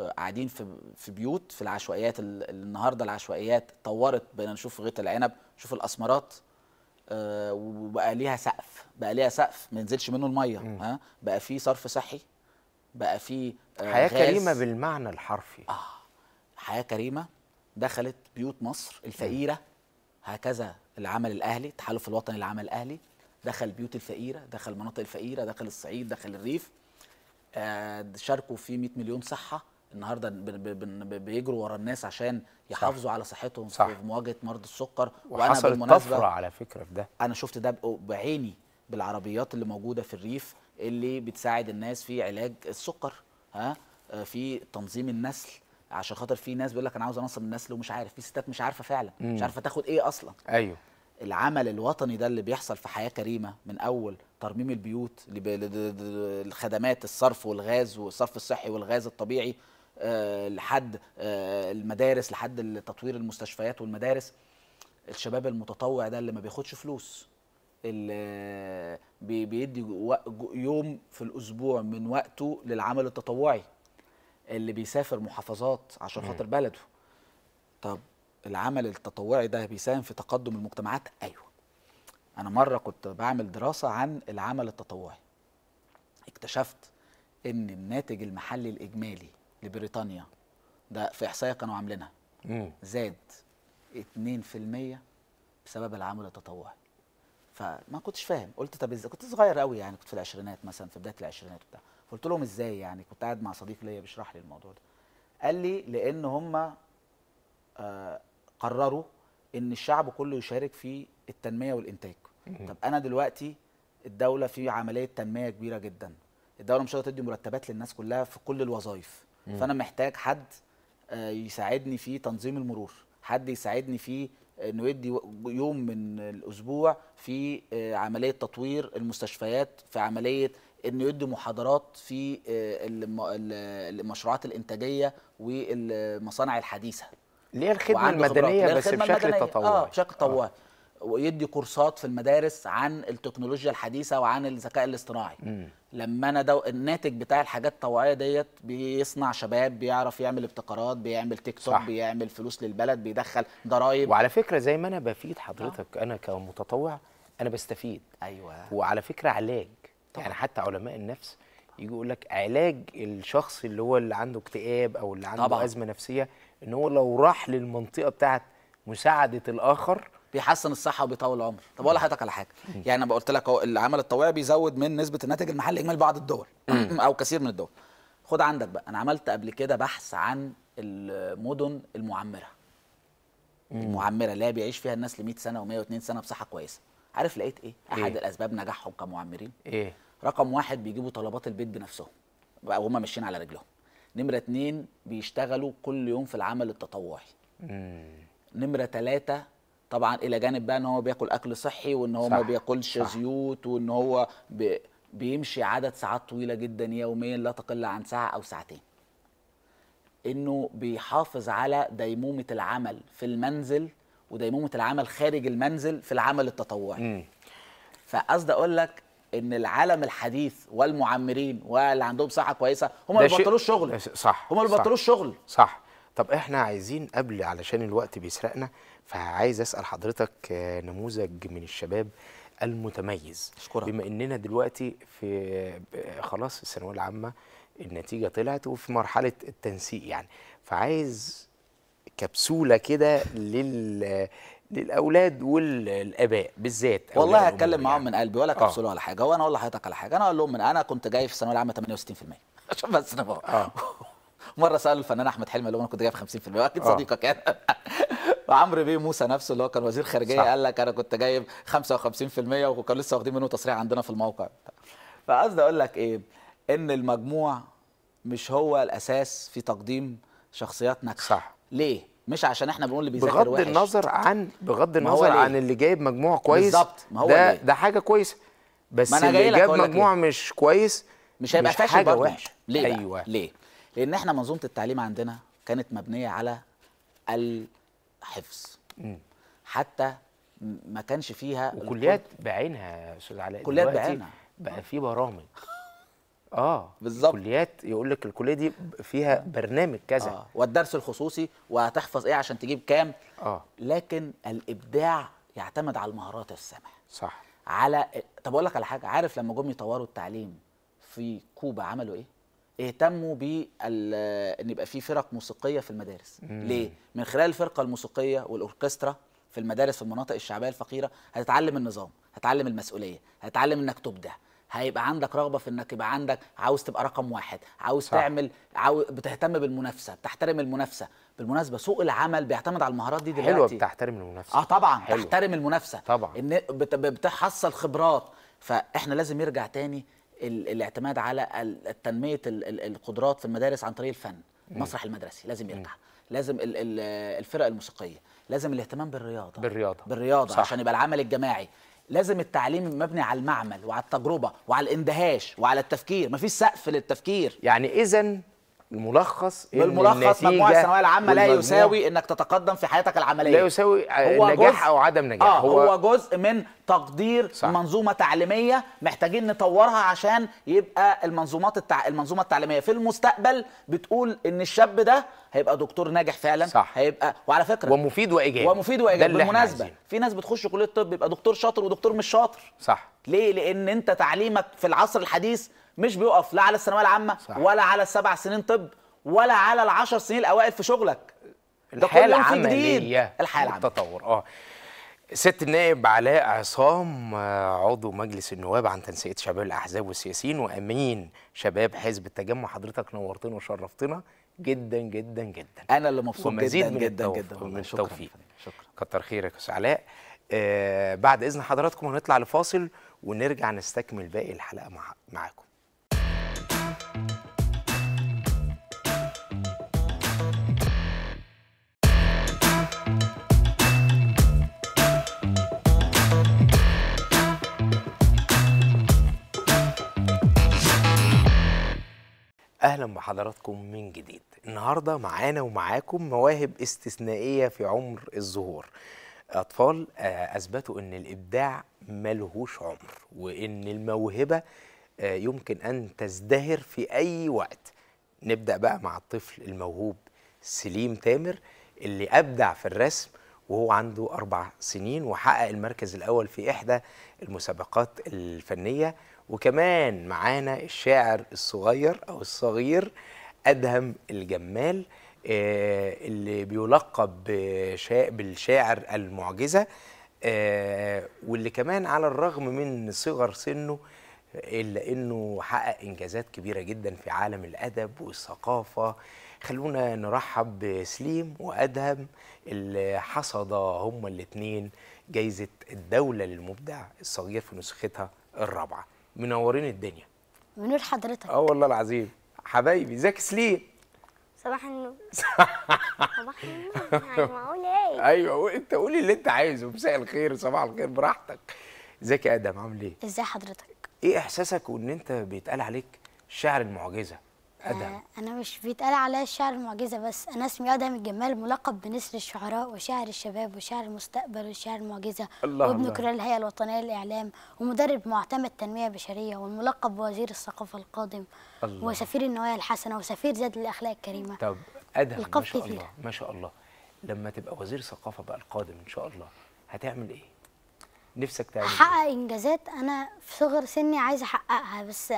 آه، قاعدين في في بيوت في العشوائيات النهارده العشوائيات طورت بقينا نشوف غيط العنب نشوف الاسمرات آه، وبقى ليها سقف بقى ليها سقف ما ينزلش منه الميه ها بقى في صرف صحي بقى في آه، حياه غاز. كريمه بالمعنى الحرفي اه حياه كريمه دخلت بيوت مصر الفقيره هكذا العمل الاهلي التحالف الوطني للعمل الاهلي دخل بيوت الفقيره دخل مناطق الفقيره دخل الصعيد دخل الريف آه شاركوا في 100 مليون صحه النهارده بيجروا ورا الناس عشان يحافظوا صح. على صحتهم صح. في مواجهه مرض السكر وحصلت طفره على فكره في ده انا شفت ده بعيني بالعربيات اللي موجوده في الريف اللي بتساعد الناس في علاج السكر ها آه، في تنظيم النسل عشان خاطر في ناس بيقول لك انا عاوز انصب النسل ومش عارف في ستات مش عارفه فعلا مم. مش عارفه تاخد ايه اصلا ايوه العمل الوطني ده اللي بيحصل في حياه كريمه من اول ترميم البيوت الخدمات الصرف والغاز والصرف الصحي والغاز الطبيعي آه، لحد آه، المدارس لحد تطوير المستشفيات والمدارس الشباب المتطوع ده اللي ما بياخدش فلوس اللي بيدي يوم في الاسبوع من وقته للعمل التطوعي اللي بيسافر محافظات عشان خاطر بلده طب العمل التطوعي ده بيساهم في تقدم المجتمعات ايوه انا مره كنت بعمل دراسه عن العمل التطوعي اكتشفت ان الناتج المحلي الاجمالي لبريطانيا ده في احصائيه كانوا عاملينها زاد 2% بسبب العمل التطوعي فما كنتش فاهم قلت طب ازاي كنت صغير قوي يعني كنت في العشرينات مثلا في بدايه العشرينات وبتاع قلت لهم ازاي يعني كنت قاعد مع صديق ليا بيشرح لي الموضوع ده قال لي لان هم آه قرروا ان الشعب كله يشارك في التنميه والانتاج طب انا دلوقتي الدوله في عمليه تنميه كبيره جدا الدوله مش هتقدر تدي مرتبات للناس كلها في كل الوظائف فانا محتاج حد آه، يساعدني في تنظيم المرور حد يساعدني في انه يدي يوم من الاسبوع في آه، عمليه تطوير المستشفيات في عمليه انه يدي محاضرات في آه، المشروعات الانتاجيه والمصانع الحديثه اللي هي الخدمه المدنيه بس بشكل تطوعي اه بشكل تطوعي آه. ويدي كورسات في المدارس عن التكنولوجيا الحديثه وعن الذكاء الاصطناعي مم. لما انا دو... الناتج بتاع الحاجات الطوعيه ديت بيصنع شباب بيعرف يعمل ابتكارات بيعمل تيك توك صح. بيعمل فلوس للبلد بيدخل ضرايب وعلى فكره زي ما انا بفيد حضرتك آه. انا كمتطوع انا بستفيد ايوه وعلى فكره علاج طبعا. يعني حتى علماء النفس يجي يقول لك علاج الشخص اللي هو اللي عنده اكتئاب او اللي عنده طبعا. ازمه نفسيه ان هو لو راح للمنطقه بتاعت مساعده الاخر بيحسن الصحه وبيطول العمر طب اقول لحضرتك على حاجه يعني انا قلت لك اهو العمل الطوعي بيزود من نسبه الناتج المحلي اجمالي لبعض الدول او كثير من الدول خد عندك بقى انا عملت قبل كده بحث عن المدن المعمره المعمره اللي هي بيعيش فيها الناس ل 100 سنه و102 سنه بصحه كويسه عارف لقيت ايه, إيه؟ احد إيه؟ الاسباب نجاحهم كمعمرين ايه رقم واحد بيجيبوا طلبات البيت بنفسهم وهم ماشيين على رجلهم نمره اتنين بيشتغلوا كل يوم في العمل التطوعي نمره تلاته طبعا الى جانب بقى ان هو بياكل اكل صحي وان هو ما بياكلش زيوت وان هو بي بيمشي عدد ساعات طويله جدا يوميا لا تقل عن ساعه او ساعتين انه بيحافظ على ديمومه العمل في المنزل وديمومه العمل خارج المنزل في العمل التطوعي فقصد اقول لك ان العالم الحديث والمعمرين واللي عندهم صحه كويسه هم اللي بطلوش شغل صح هم اللي بطلوش شغل صح طب احنا عايزين قبل علشان الوقت بيسرقنا فعايز اسال حضرتك آه، نموذج من الشباب المتميز أشكرك. بما اننا دلوقتي في آه، خلاص الثانويه العامه النتيجه طلعت وفي مرحله التنسيق يعني فعايز كبسوله كده لل آه، للاولاد والاباء بالذات والله هتكلم معاهم يعني. من قلبي ولا كبسوله آه. ولا حاجه هو انا اقول لحضرتك على حاجه انا اقول لهم من انا كنت جاي في الثانويه العامه 68% عشان بس نبقى آه. مره سالوا الفنان احمد حلمي قال له انا كنت جايب 50% واكيد صديقك يعني وعمرو بيه موسى نفسه اللي هو كان وزير خارجيه صح. قال لك انا كنت جايب 55% وكان لسه واخدين منه تصريح عندنا في الموقع فقصدي اقول لك ايه ان المجموع مش هو الاساس في تقديم شخصيات ناجحه صح ليه مش عشان احنا بنقول اللي بيذاكر بغض وحش. النظر عن بغض النظر عن اللي جايب مجموع كويس بالظبط ما هو ده ليه؟ ده حاجه كويسه بس ما أنا اللي جايب مجموع مش كويس مش هيبقى فاشل حاجه وحش ليه أيوة. ليه لان احنا منظومه التعليم عندنا كانت مبنيه على ال حفظ مم. حتى ما كانش فيها وكليات بعينها يا استاذ علاء كليات بعينها بقى آه. في برامج اه بالظبط كليات يقول لك الكليه دي فيها برنامج كذا آه. والدرس الخصوصي وهتحفظ ايه عشان تجيب كام اه لكن الابداع يعتمد على المهارات السمح صح على طب اقول لك على حاجه عارف لما جم يطوروا التعليم في كوبا عملوا ايه اهتموا ب ان يبقى في فرق موسيقيه في المدارس مم. ليه من خلال الفرقه الموسيقيه والاوركسترا في المدارس في المناطق الشعبيه الفقيره هتتعلم النظام هتتعلم المسؤوليه هتتعلم انك تبدع هيبقى عندك رغبه في انك يبقى عندك عاوز تبقى رقم واحد عاوز صح. تعمل عاو... بتهتم بالمنافسه بتحترم المنافسه بالمناسبه سوق العمل بيعتمد على المهارات دي دلوقتي حلوه بتحترم المنافسه اه طبعا حلوة. تحترم المنافسه طبعا ان بتحصل خبرات فاحنا لازم يرجع تاني الاعتماد على تنميه القدرات في المدارس عن طريق الفن المسرح المدرسي لازم يرجع لازم الفرق الموسيقيه لازم الاهتمام بالرياضه بالرياضه بالرياضه صح. عشان يبقى العمل الجماعي لازم التعليم مبني على المعمل وعلى التجربه وعلى الاندهاش وعلى التفكير مفيش سقف للتفكير يعني اذا الملخص إن الملخص مجموع الثانويه العامه لا يساوي انك تتقدم في حياتك العمليه لا يساوي آه، هو نجاح او عدم نجاح آه هو, هو جزء من تقدير صح. منظومه تعليميه محتاجين نطورها عشان يبقى المنظومات التع... المنظومه التعليميه في المستقبل بتقول ان الشاب ده هيبقى دكتور ناجح فعلا صح. هيبقى وعلى فكره ومفيد وايجابي ومفيد وايجابي بالمناسبه في ناس بتخش كليه الطب يبقى دكتور شاطر ودكتور مش شاطر صح ليه لان انت تعليمك في العصر الحديث مش بيقف لا على الثانويه العامه صح. ولا على السبع سنين طب ولا على العشر سنين الاوائل في شغلك الحياه العمليه الحياه العمليه التطور اه ست النائب علاء عصام آه، عضو مجلس النواب عن تنسيق شباب الاحزاب والسياسيين وامين شباب حزب التجمع حضرتك نورتنا وشرفتنا جدا جدا جدا انا اللي مبسوط جدا جدا جدا جدا من التوفيق شكرا كتر خيرك يا استاذ علاء آه بعد اذن حضراتكم هنطلع لفاصل ونرجع نستكمل باقي الحلقه مع معاكم اهلا بحضراتكم من جديد النهارده معانا ومعاكم مواهب استثنائيه في عمر الظهور اطفال آه، اثبتوا ان الابداع ملهوش عمر وان الموهبه آه، يمكن ان تزدهر في اي وقت نبدا بقى مع الطفل الموهوب سليم تامر اللي ابدع في الرسم وهو عنده اربع سنين وحقق المركز الاول في احدى المسابقات الفنيه وكمان معانا الشاعر الصغير أو الصغير أدهم الجمال آه، اللي بيلقب بالشاعر المعجزة آه، واللي كمان على الرغم من صغر سنه إلا أنه حقق إنجازات كبيرة جدا في عالم الأدب والثقافة خلونا نرحب بسليم وأدهم اللي حصد هما الاتنين جايزة الدولة للمبدع الصغير في نسختها الرابعة منورين الدنيا منور حضرتك اه والله العظيم حبايبي ازيك سليم صباح النور صباح النور يعني معقول ايه ايوه انت قولي اللي انت عايزه مساء الخير صباح الخير براحتك ازيك يا ادم عامل ايه ازاي حضرتك ايه احساسك وان انت بيتقال عليك شاعر المعجزه ادهم آه، انا مش بيتقال عليا الشعر المعجزه بس انا اسمي ادهم الجمال ملقب بنسر الشعراء وشاعر الشباب وشاعر المستقبل وشاعر المعجزه الله وابن كرة الهيئه الوطنيه للاعلام ومدرب معتمد تنميه بشريه والملقب بوزير الثقافه القادم الله. وسفير النوايا الحسنه وسفير زاد الاخلاق الكريمه طب ادهم ما شاء الله ما شاء الله لما تبقى وزير ثقافه بقى القادم ان شاء الله هتعمل ايه نفسك تعمل احقق إيه؟ انجازات انا في صغر سني عايزه احققها بس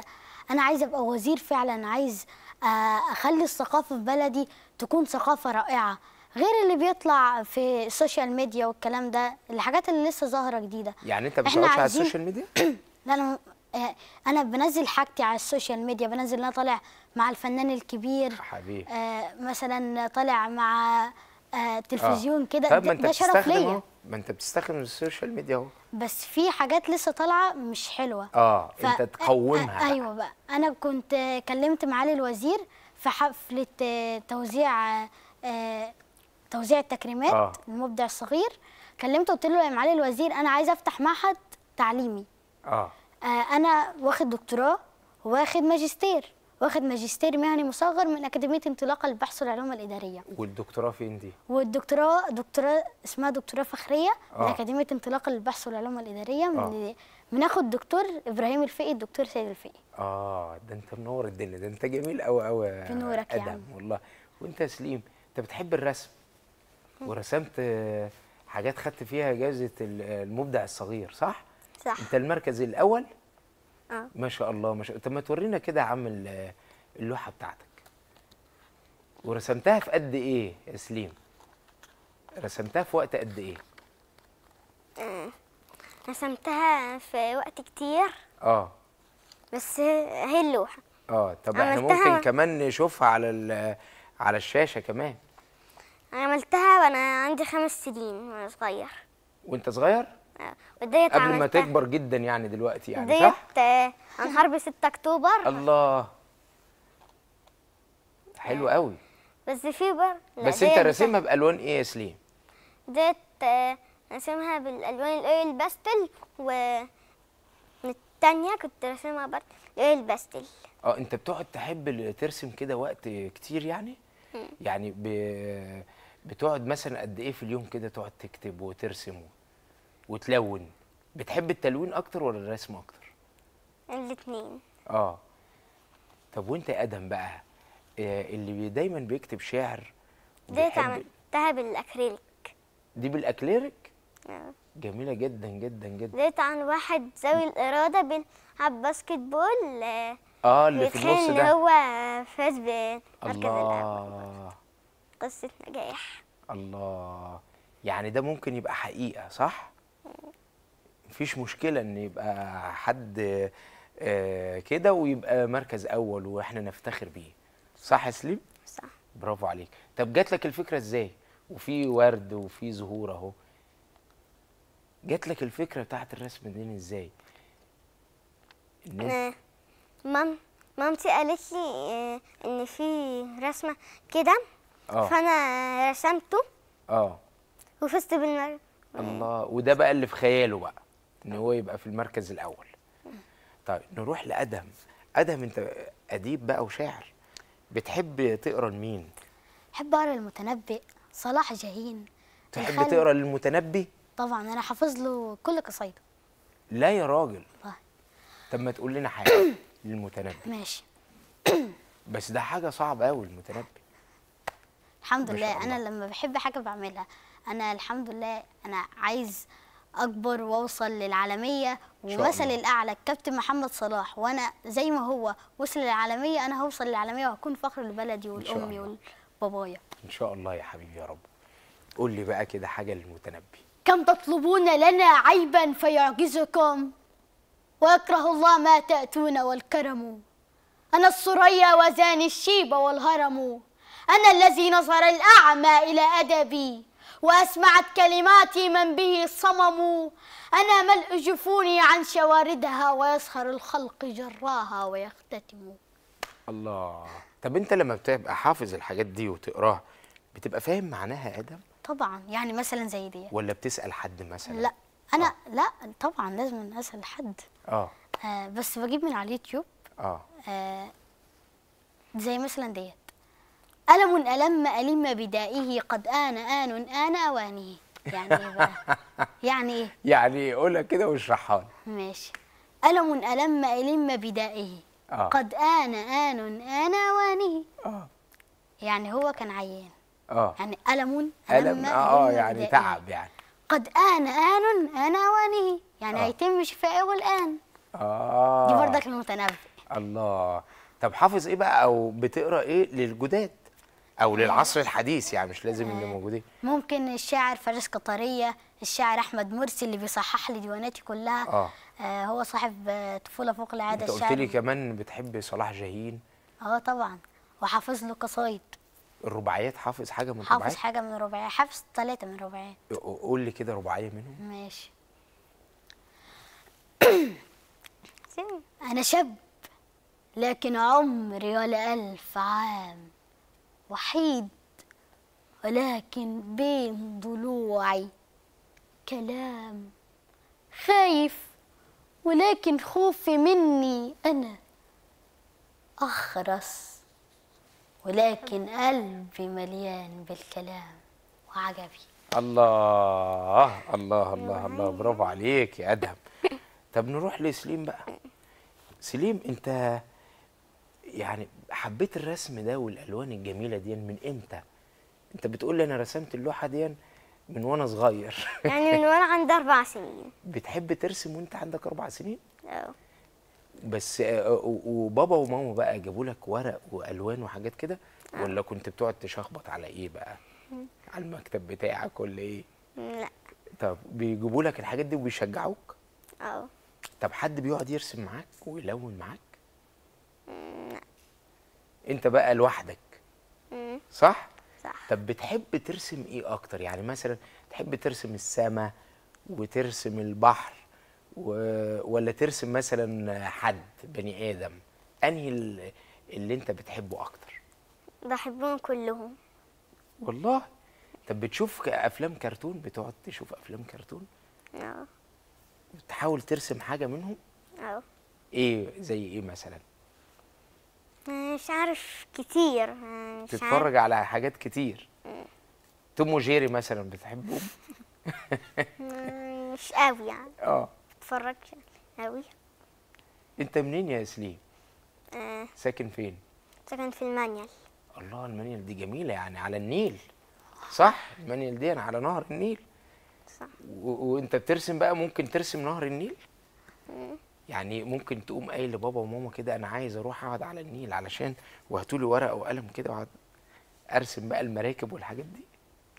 انا عايز ابقى وزير فعلا عايز آه، اخلي الثقافه في بلدي تكون ثقافه رائعه غير اللي بيطلع في السوشيال ميديا والكلام ده الحاجات اللي لسه ظاهره جديده يعني انت بتشتغلش على السوشيال ميديا لا انا آه، انا بنزل حاجتي على السوشيال ميديا بنزل انا طالع مع الفنان الكبير حبيبي آه مثلا طالع مع آه، آه. تلفزيون آه. كده طب ما انت ده شرف ليا ما انت بتستخدم السوشيال ميديا اهو بس في حاجات لسه طالعه مش حلوه اه ف... انت تقومها آه, آه، ايوه بقى انا كنت كلمت معالي الوزير في حفله توزيع آه توزيع التكريمات آه. المبدع الصغير كلمته قلت له يا معالي الوزير انا عايز افتح معهد تعليمي اه, آه انا واخد دكتوراه واخد ماجستير واخد ماجستير مهني مصغر من اكاديميه انطلاقه للبحث والعلوم الاداريه والدكتوراه فين دي والدكتوراه دكتوراه اسمها دكتوراه فخريه آه. من اكاديميه انطلاقه للبحث والعلوم الاداريه من آه. من اخو الدكتور ابراهيم الفقي الدكتور سيد الفقي اه ده انت منور الدنيا ده انت جميل قوي قوي بنورك يعني. ادم عم والله وانت يا سليم انت بتحب الرسم ورسمت حاجات خدت فيها جائزه المبدع الصغير صح صح انت المركز الاول آه. ما شاء الله ما شاء الله طب ما تورينا كده يا عم اللوحه بتاعتك ورسمتها في قد ايه يا سليم رسمتها في وقت قد ايه آه. رسمتها في وقت كتير اه بس هي اللوحه اه طب احنا ممكن كمان نشوفها على على الشاشه كمان عملتها وانا عندي خمس سنين وانا صغير وانت صغير وديت قبل ما تكبر جدا يعني دلوقتي يعني ديت صح؟ آه، عن حرب 6 اكتوبر الله آه. حلو قوي بس في بر بس انت راسمها بالوان ايه يا سليم؟ ديت آه، راسمها بالالوان الايه الباستل و التانية كنت راسمها برضه الاويل الباستل اه انت بتقعد تحب ترسم كده وقت كتير يعني؟ يعني ب... بتقعد مثلا قد ايه في اليوم كده تقعد تكتب وترسم؟ وتلون بتحب التلوين اكتر ولا الرسم اكتر الاثنين اه طب وانت يا ادم بقى آه، اللي دايما بيكتب شعر دي عملتها بالاكريليك دي بالاكريليك آه. جميله جدا جدا جدا ديت عن واحد ذوي الاراده بيلعب باسكت بول آه،, اه اللي في النص ده هو فاز بالمركز الاول قصه نجاح الله يعني ده ممكن يبقى حقيقه صح مفيش مشكله ان يبقى حد آه، كده ويبقى مركز اول واحنا نفتخر بيه صح يا سليم صح برافو عليك طب جات لك الفكره ازاي وفي ورد وفي زهور اهو جات لك الفكره بتاعت الرسم دي ازاي آه، مام مامتي قالت لي آه، ان في رسمه كده فانا رسمته اه وفزت بالمركز آه. الله وده بقى اللي في خياله بقى ان هو يبقى في المركز الاول طيب نروح لادهم ادهم انت اديب بقى وشاعر بتحب تقرا لمين بحب اقرا المتنبئ صلاح جاهين تحب تقرا للمتنبي طبعا انا حافظ له كل قصايده لا يا راجل طب ما تقول لنا حاجه للمتنبي ماشي بس ده حاجه صعبه قوي المتنبي الحمد لله انا لما بحب حاجه بعملها انا الحمد لله انا عايز اكبر واوصل للعالميه ومثل الاعلى الكابتن محمد صلاح وانا زي ما هو وصل للعالميه انا هوصل للعالميه وهكون فخر لبلدي ولامي والبابايا ان شاء الله يا حبيبي يا رب قول لي بقى كده حاجه للمتنبي كم تطلبون لنا عيبا فيعجزكم ويكره الله ما تاتون والكرم انا الثريا وزاني الشيب والهرم انا الذي نظر الاعمى الى ادبي وأسمعت كلماتي من به صمم أنا ملء جفوني عن شواردها ويسخر الخلق جراها ويختتم الله طب أنت لما بتبقى حافظ الحاجات دي وتقراها بتبقى فاهم معناها آدم؟ طبعا يعني مثلا زي دي ولا بتسأل حد مثلا؟ لا أنا آه. لا طبعا لازم أسأل حد آه. آه بس بجيب من على اليوتيوب آه, آه زي مثلا ديت ألم ألم ألم بدائه قد آن آن آن أوانه يعني إيه بقى؟ يعني إيه؟ يعني قولها كده واشرحها لي ماشي ألم ألم ألم بدائه آه. قد آن آن آن أوانه آه. يعني هو كان عيان آه. يعني ألم ألم, ألم آه, آه يعني تعب يعني قد آن آن آن أوانه يعني آه. هيتم شفائه الآن آه دي بردك المتنبئ الله طب حافظ إيه بقى أو بتقرأ إيه للجداد او للعصر الحديث يعني مش لازم اللي موجودين ممكن الشاعر فارس قطريه الشاعر احمد مرسي اللي بيصحح لي ديواناتي كلها آه. آه هو صاحب آه، طفوله فوق العاده الشاعر انت قلت لي كمان بتحب صلاح جاهين اه طبعا وحافظ له قصايد الرباعيات حافظ حاجه من الرباعيات حافظ حاجه من الرباعيات حافظ ثلاثه من الرباعيات قول لي كده رباعيه منهم ماشي انا شاب لكن عمري ولا الف عام وحيد ولكن بين ضلوعي كلام خايف ولكن خوفي مني أنا أخرس ولكن قلبي مليان بالكلام وعجبي الله الله الله الله برافو عليك يا أدهم طب نروح لسليم بقى سليم أنت يعني حبيت الرسم ده والالوان الجميله دي من امتى انت بتقول لي انا رسمت اللوحه دي من وانا صغير يعني من وانا عندي اربع سنين بتحب ترسم وانت عندك اربع سنين اه بس آه، وبابا وماما بقى جابوا لك ورق والوان وحاجات كده آه. ولا كنت بتقعد تشخبط على ايه بقى على المكتب بتاعك ولا ايه لا طب بيجيبوا لك الحاجات دي وبيشجعوك اه طب حد بيقعد يرسم معاك ويلون معاك لا انت بقى لوحدك صح صح طب بتحب ترسم ايه اكتر يعني مثلا تحب ترسم السماء وترسم البحر و... ولا ترسم مثلا حد بني ادم انهي اللي انت بتحبه اكتر بحبهم كلهم والله طب بتشوف افلام كرتون بتقعد تشوف افلام كرتون اه بتحاول ترسم حاجه منهم اه ايه زي ايه مثلا مش عارف كتير مش تتفرج عارف. على حاجات كتير توم وجيري مثلا بتحبه مش قوي يعني اه بتفرج قوي انت منين يا سليم آه. ساكن فين ساكن في المانيال الله المانيال دي جميله يعني على النيل صح المانيال دي يعني على نهر النيل صح وانت بترسم بقى ممكن ترسم نهر النيل مم. يعني ممكن تقوم قايل لبابا وماما كده انا عايز اروح اقعد على النيل علشان وهاتوا لي ورقه وقلم كده واقعد ارسم بقى المراكب والحاجات دي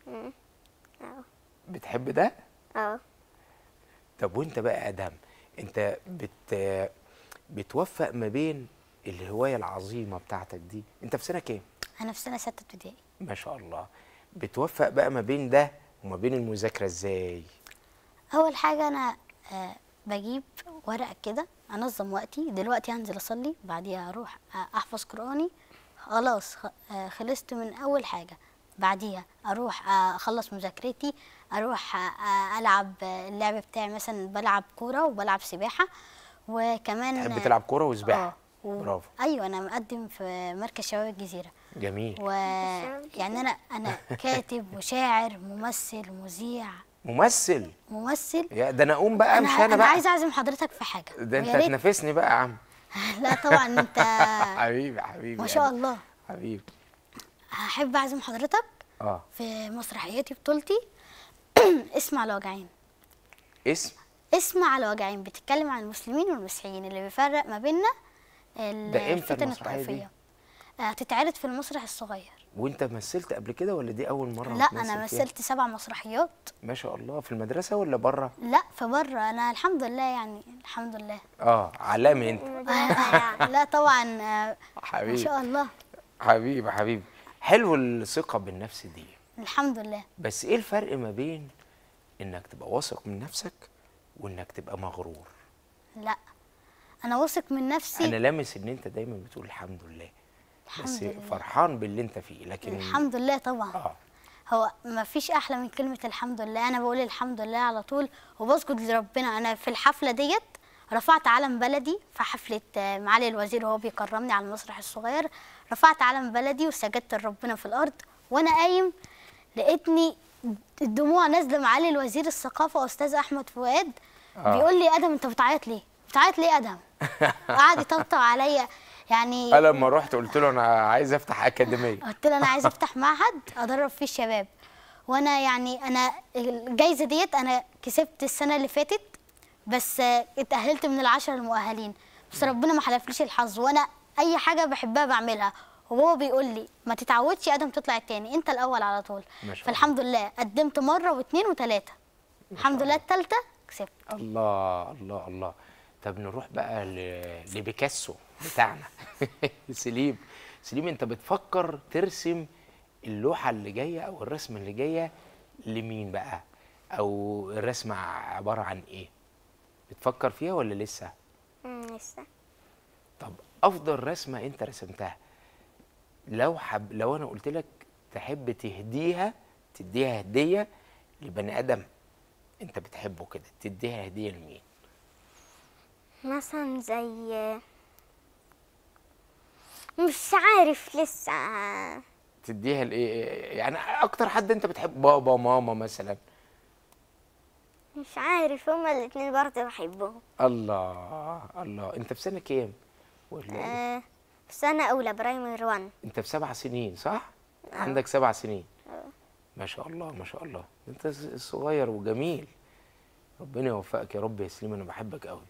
امم اه بتحب ده اه طب وانت بقى ادهم انت بت بتوفق ما بين الهوايه العظيمه بتاعتك دي انت في سنه كام انا في سنه سته ابتدائي ما شاء الله بتوفق بقى ما بين ده وما بين المذاكره ازاي اول حاجه انا آه بجيب ورقه كده انظم وقتي دلوقتي هنزل اصلي بعديها اروح احفظ قراني خلاص آه، خلصت من اول حاجه بعديها اروح اخلص مذاكرتي اروح آه، العب اللعب بتاعي مثلا بلعب كوره وبلعب سباحه وكمان تحب تلعب كوره وسباحه آه. و... برافو ايوه انا مقدم في مركز شباب الجزيره جميل و... يعني انا انا كاتب وشاعر ممثل مذيع ممثل ممثل يا ده انا اقوم بقى أنا مش انا بقى انا عايز اعزم حضرتك في حاجه ده انت هتنافسني بقى يا عم لا طبعا انت حبيبي حبيبي ما يعني. شاء الله حبيبي هحب اعزم حضرتك اه في مسرحيتي بطولتي اسم على وجعين اسم اسم على وجعين بتتكلم عن المسلمين والمسيحيين اللي بيفرق ما بيننا الفتن الطائفيه آه، هتتعرض في المسرح الصغير وانت مثلت قبل كده ولا دي اول مره لا انا مثلت سبع مسرحيات ما شاء الله في المدرسه ولا بره لا في بره انا الحمد لله يعني الحمد لله اه علامه انت لا طبعا حبيبي ما شاء الله حبيبي حبيبي حلو الثقه بالنفس دي الحمد لله بس ايه الفرق ما بين انك تبقى واثق من نفسك وانك تبقى مغرور لا انا واثق من نفسي انا لامس ان انت دايما بتقول الحمد لله بس فرحان باللي انت فيه لكن الحمد لله طبعا آه. هو ما فيش احلى من كلمه الحمد لله انا بقول الحمد لله على طول وبسجد لربنا انا في الحفله ديت رفعت علم بلدي في حفله آه، معالي الوزير وهو بيكرمني على المسرح الصغير رفعت علم بلدي وسجدت لربنا في الارض وانا قايم لقيتني الدموع نازله معالي الوزير الثقافه استاذ احمد فؤاد آه. بيقول لي ادم انت بتعيط ليه بتعيط ليه ادم قعد يطبطب عليا يعني انا لما رحت قلت له انا عايز افتح اكاديميه قلت له انا عايز افتح معهد ادرب فيه الشباب وانا يعني انا الجايزه ديت انا كسبت السنه اللي فاتت بس اتاهلت من العشره المؤهلين بس ربنا ما حلفليش الحظ وانا اي حاجه بحبها بعملها وبابا بيقول لي ما تتعودش ادم تطلع التاني انت الاول على طول فالحمد لله قدمت مره واثنين وثلاثه الحمد لله الثالثه كسبت الله الله الله طب نروح بقى لبيكاسو بتاعنا سليم سليم انت بتفكر ترسم اللوحه اللي جايه او الرسمه اللي جايه لمين بقى او الرسمه عباره عن ايه بتفكر فيها ولا لسه لسه طب افضل رسمه انت رسمتها لو حب لو انا قلت لك تحب تهديها تديها هديه لبني ادم انت بتحبه كده تديها هديه لمين مثلا زي مش عارف لسه تديها لايه إيه- يعني اكتر حد انت بتحب بابا ماما مثلا مش عارف هما الاثنين برضه بحبهم الله الله انت في سنه كام ولا إيه؟ آه في سنه اولى برايمري 1 انت في سبع سنين صح آه. عندك سبع سنين آه. ما شاء الله ما شاء الله انت صغير وجميل ربنا يوفقك يا رب يا سليم انا بحبك قوي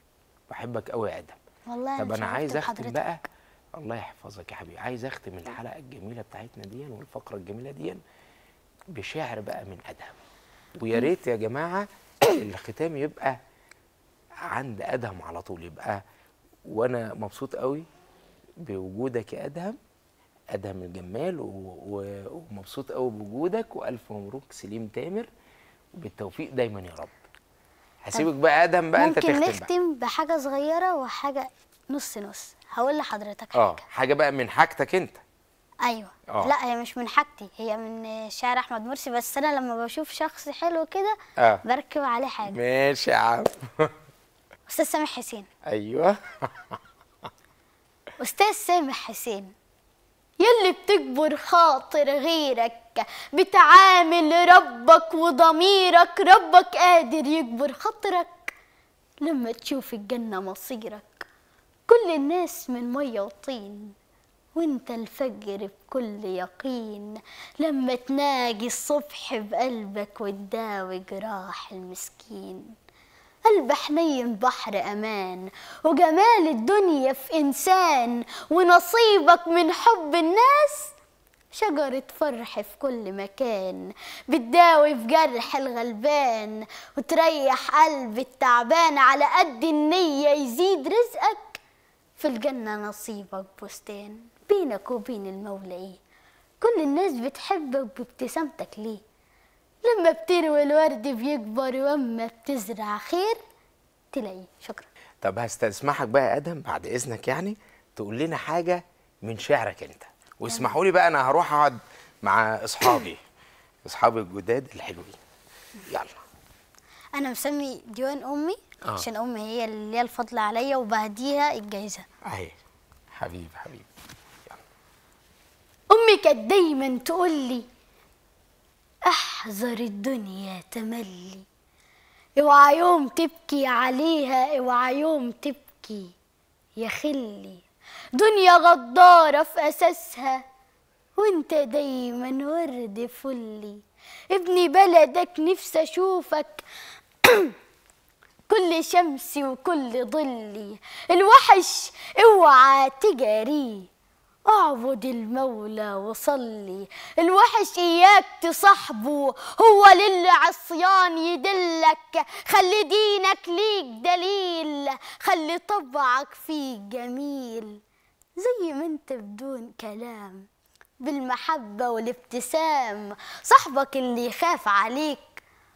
بحبك قوي يا ادم والله طب انا عايز اختم بقى الله يحفظك يا حبيبي عايز اختم الحلقه الجميله بتاعتنا دي والفقره الجميله دي بشعر بقى من ادهم ويا ريت يا جماعه الختام يبقى عند ادهم على طول يبقى وانا مبسوط قوي بوجودك يا ادهم ادهم الجمال ومبسوط قوي بوجودك والف مبروك سليم تامر وبالتوفيق دايما يا رب هسيبك بقى ادهم بقى انت تختم ممكن نختم بحاجه صغيره وحاجه نص نص هقول لحضرتك آه، حاجه اه حاجه بقى من حاجتك انت ايوه أوه. لا هي مش من حاجتي هي من شارع احمد مرسي بس انا لما بشوف شخص حلو كده آه. بركب عليه حاجه ماشي يا عم استاذ سامح حسين ايوه استاذ سامح حسين يلي بتكبر خاطر غيرك بتعامل ربك وضميرك ربك قادر يكبر خاطرك لما تشوف الجنه مصيرك كل الناس من مية وطين وانت الفجر بكل يقين لما تناجي الصبح بقلبك وتداوي جراح المسكين قلب حنين بحر أمان وجمال الدنيا في إنسان ونصيبك من حب الناس شجرة فرح في كل مكان بتداوي في جرح الغلبان وتريح قلب التعبان على قد النية يزيد رزقك في الجنة نصيبك بستان بينك وبين المولى إيه كل الناس بتحبك بابتسامتك ليه لما بتروي الورد بيكبر واما بتزرع خير تلاقيه شكرا طب هستسمحك بقى يا ادم بعد اذنك يعني تقول لنا حاجه من شعرك انت واسمحوا لي بقى انا هروح اقعد مع اصحابي اصحابي الجداد الحلوين يلا انا مسمي ديوان امي آه. عشان امي هي اللي ليها الفضل عليا وبهديها الجايزه اهي حبيبي حبيبي امي كانت دايما تقول لي احذر الدنيا تملي اوعى يوم تبكي عليها اوعى يوم تبكي يا خلي دنيا غدارة في أساسها وانت دايما ورد فلي ابني بلدك نفسي أشوفك كل شمسي وكل ظلي الوحش اوعى تجاري اعبد المولى وصلي الوحش اياك تصاحبه هو للعصيان يدلك خلي دينك ليك دليل خلي طبعك فيه جميل زي ما انت بدون كلام بالمحبة والابتسام صاحبك اللي يخاف عليك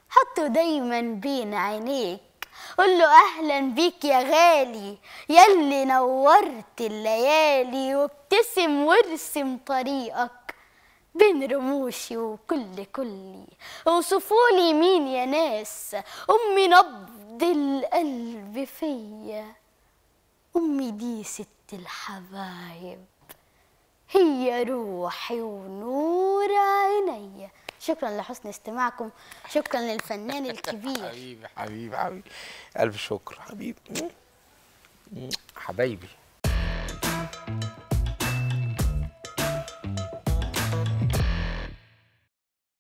حطه دايما بين عينيك قول له اهلا بيك يا غالي ياللي نورت الليالي وابتسم وارسم طريقك بين رموشي وكل كلي اوصفولي مين يا ناس امي نبض القلب فيا امي دي ست الحبايب هي روحي ونور عينيا شكرا لحسن استماعكم شكرا للفنان الكبير حبيبي حبيبي حبيبي الف شكر حبيبي حبايبي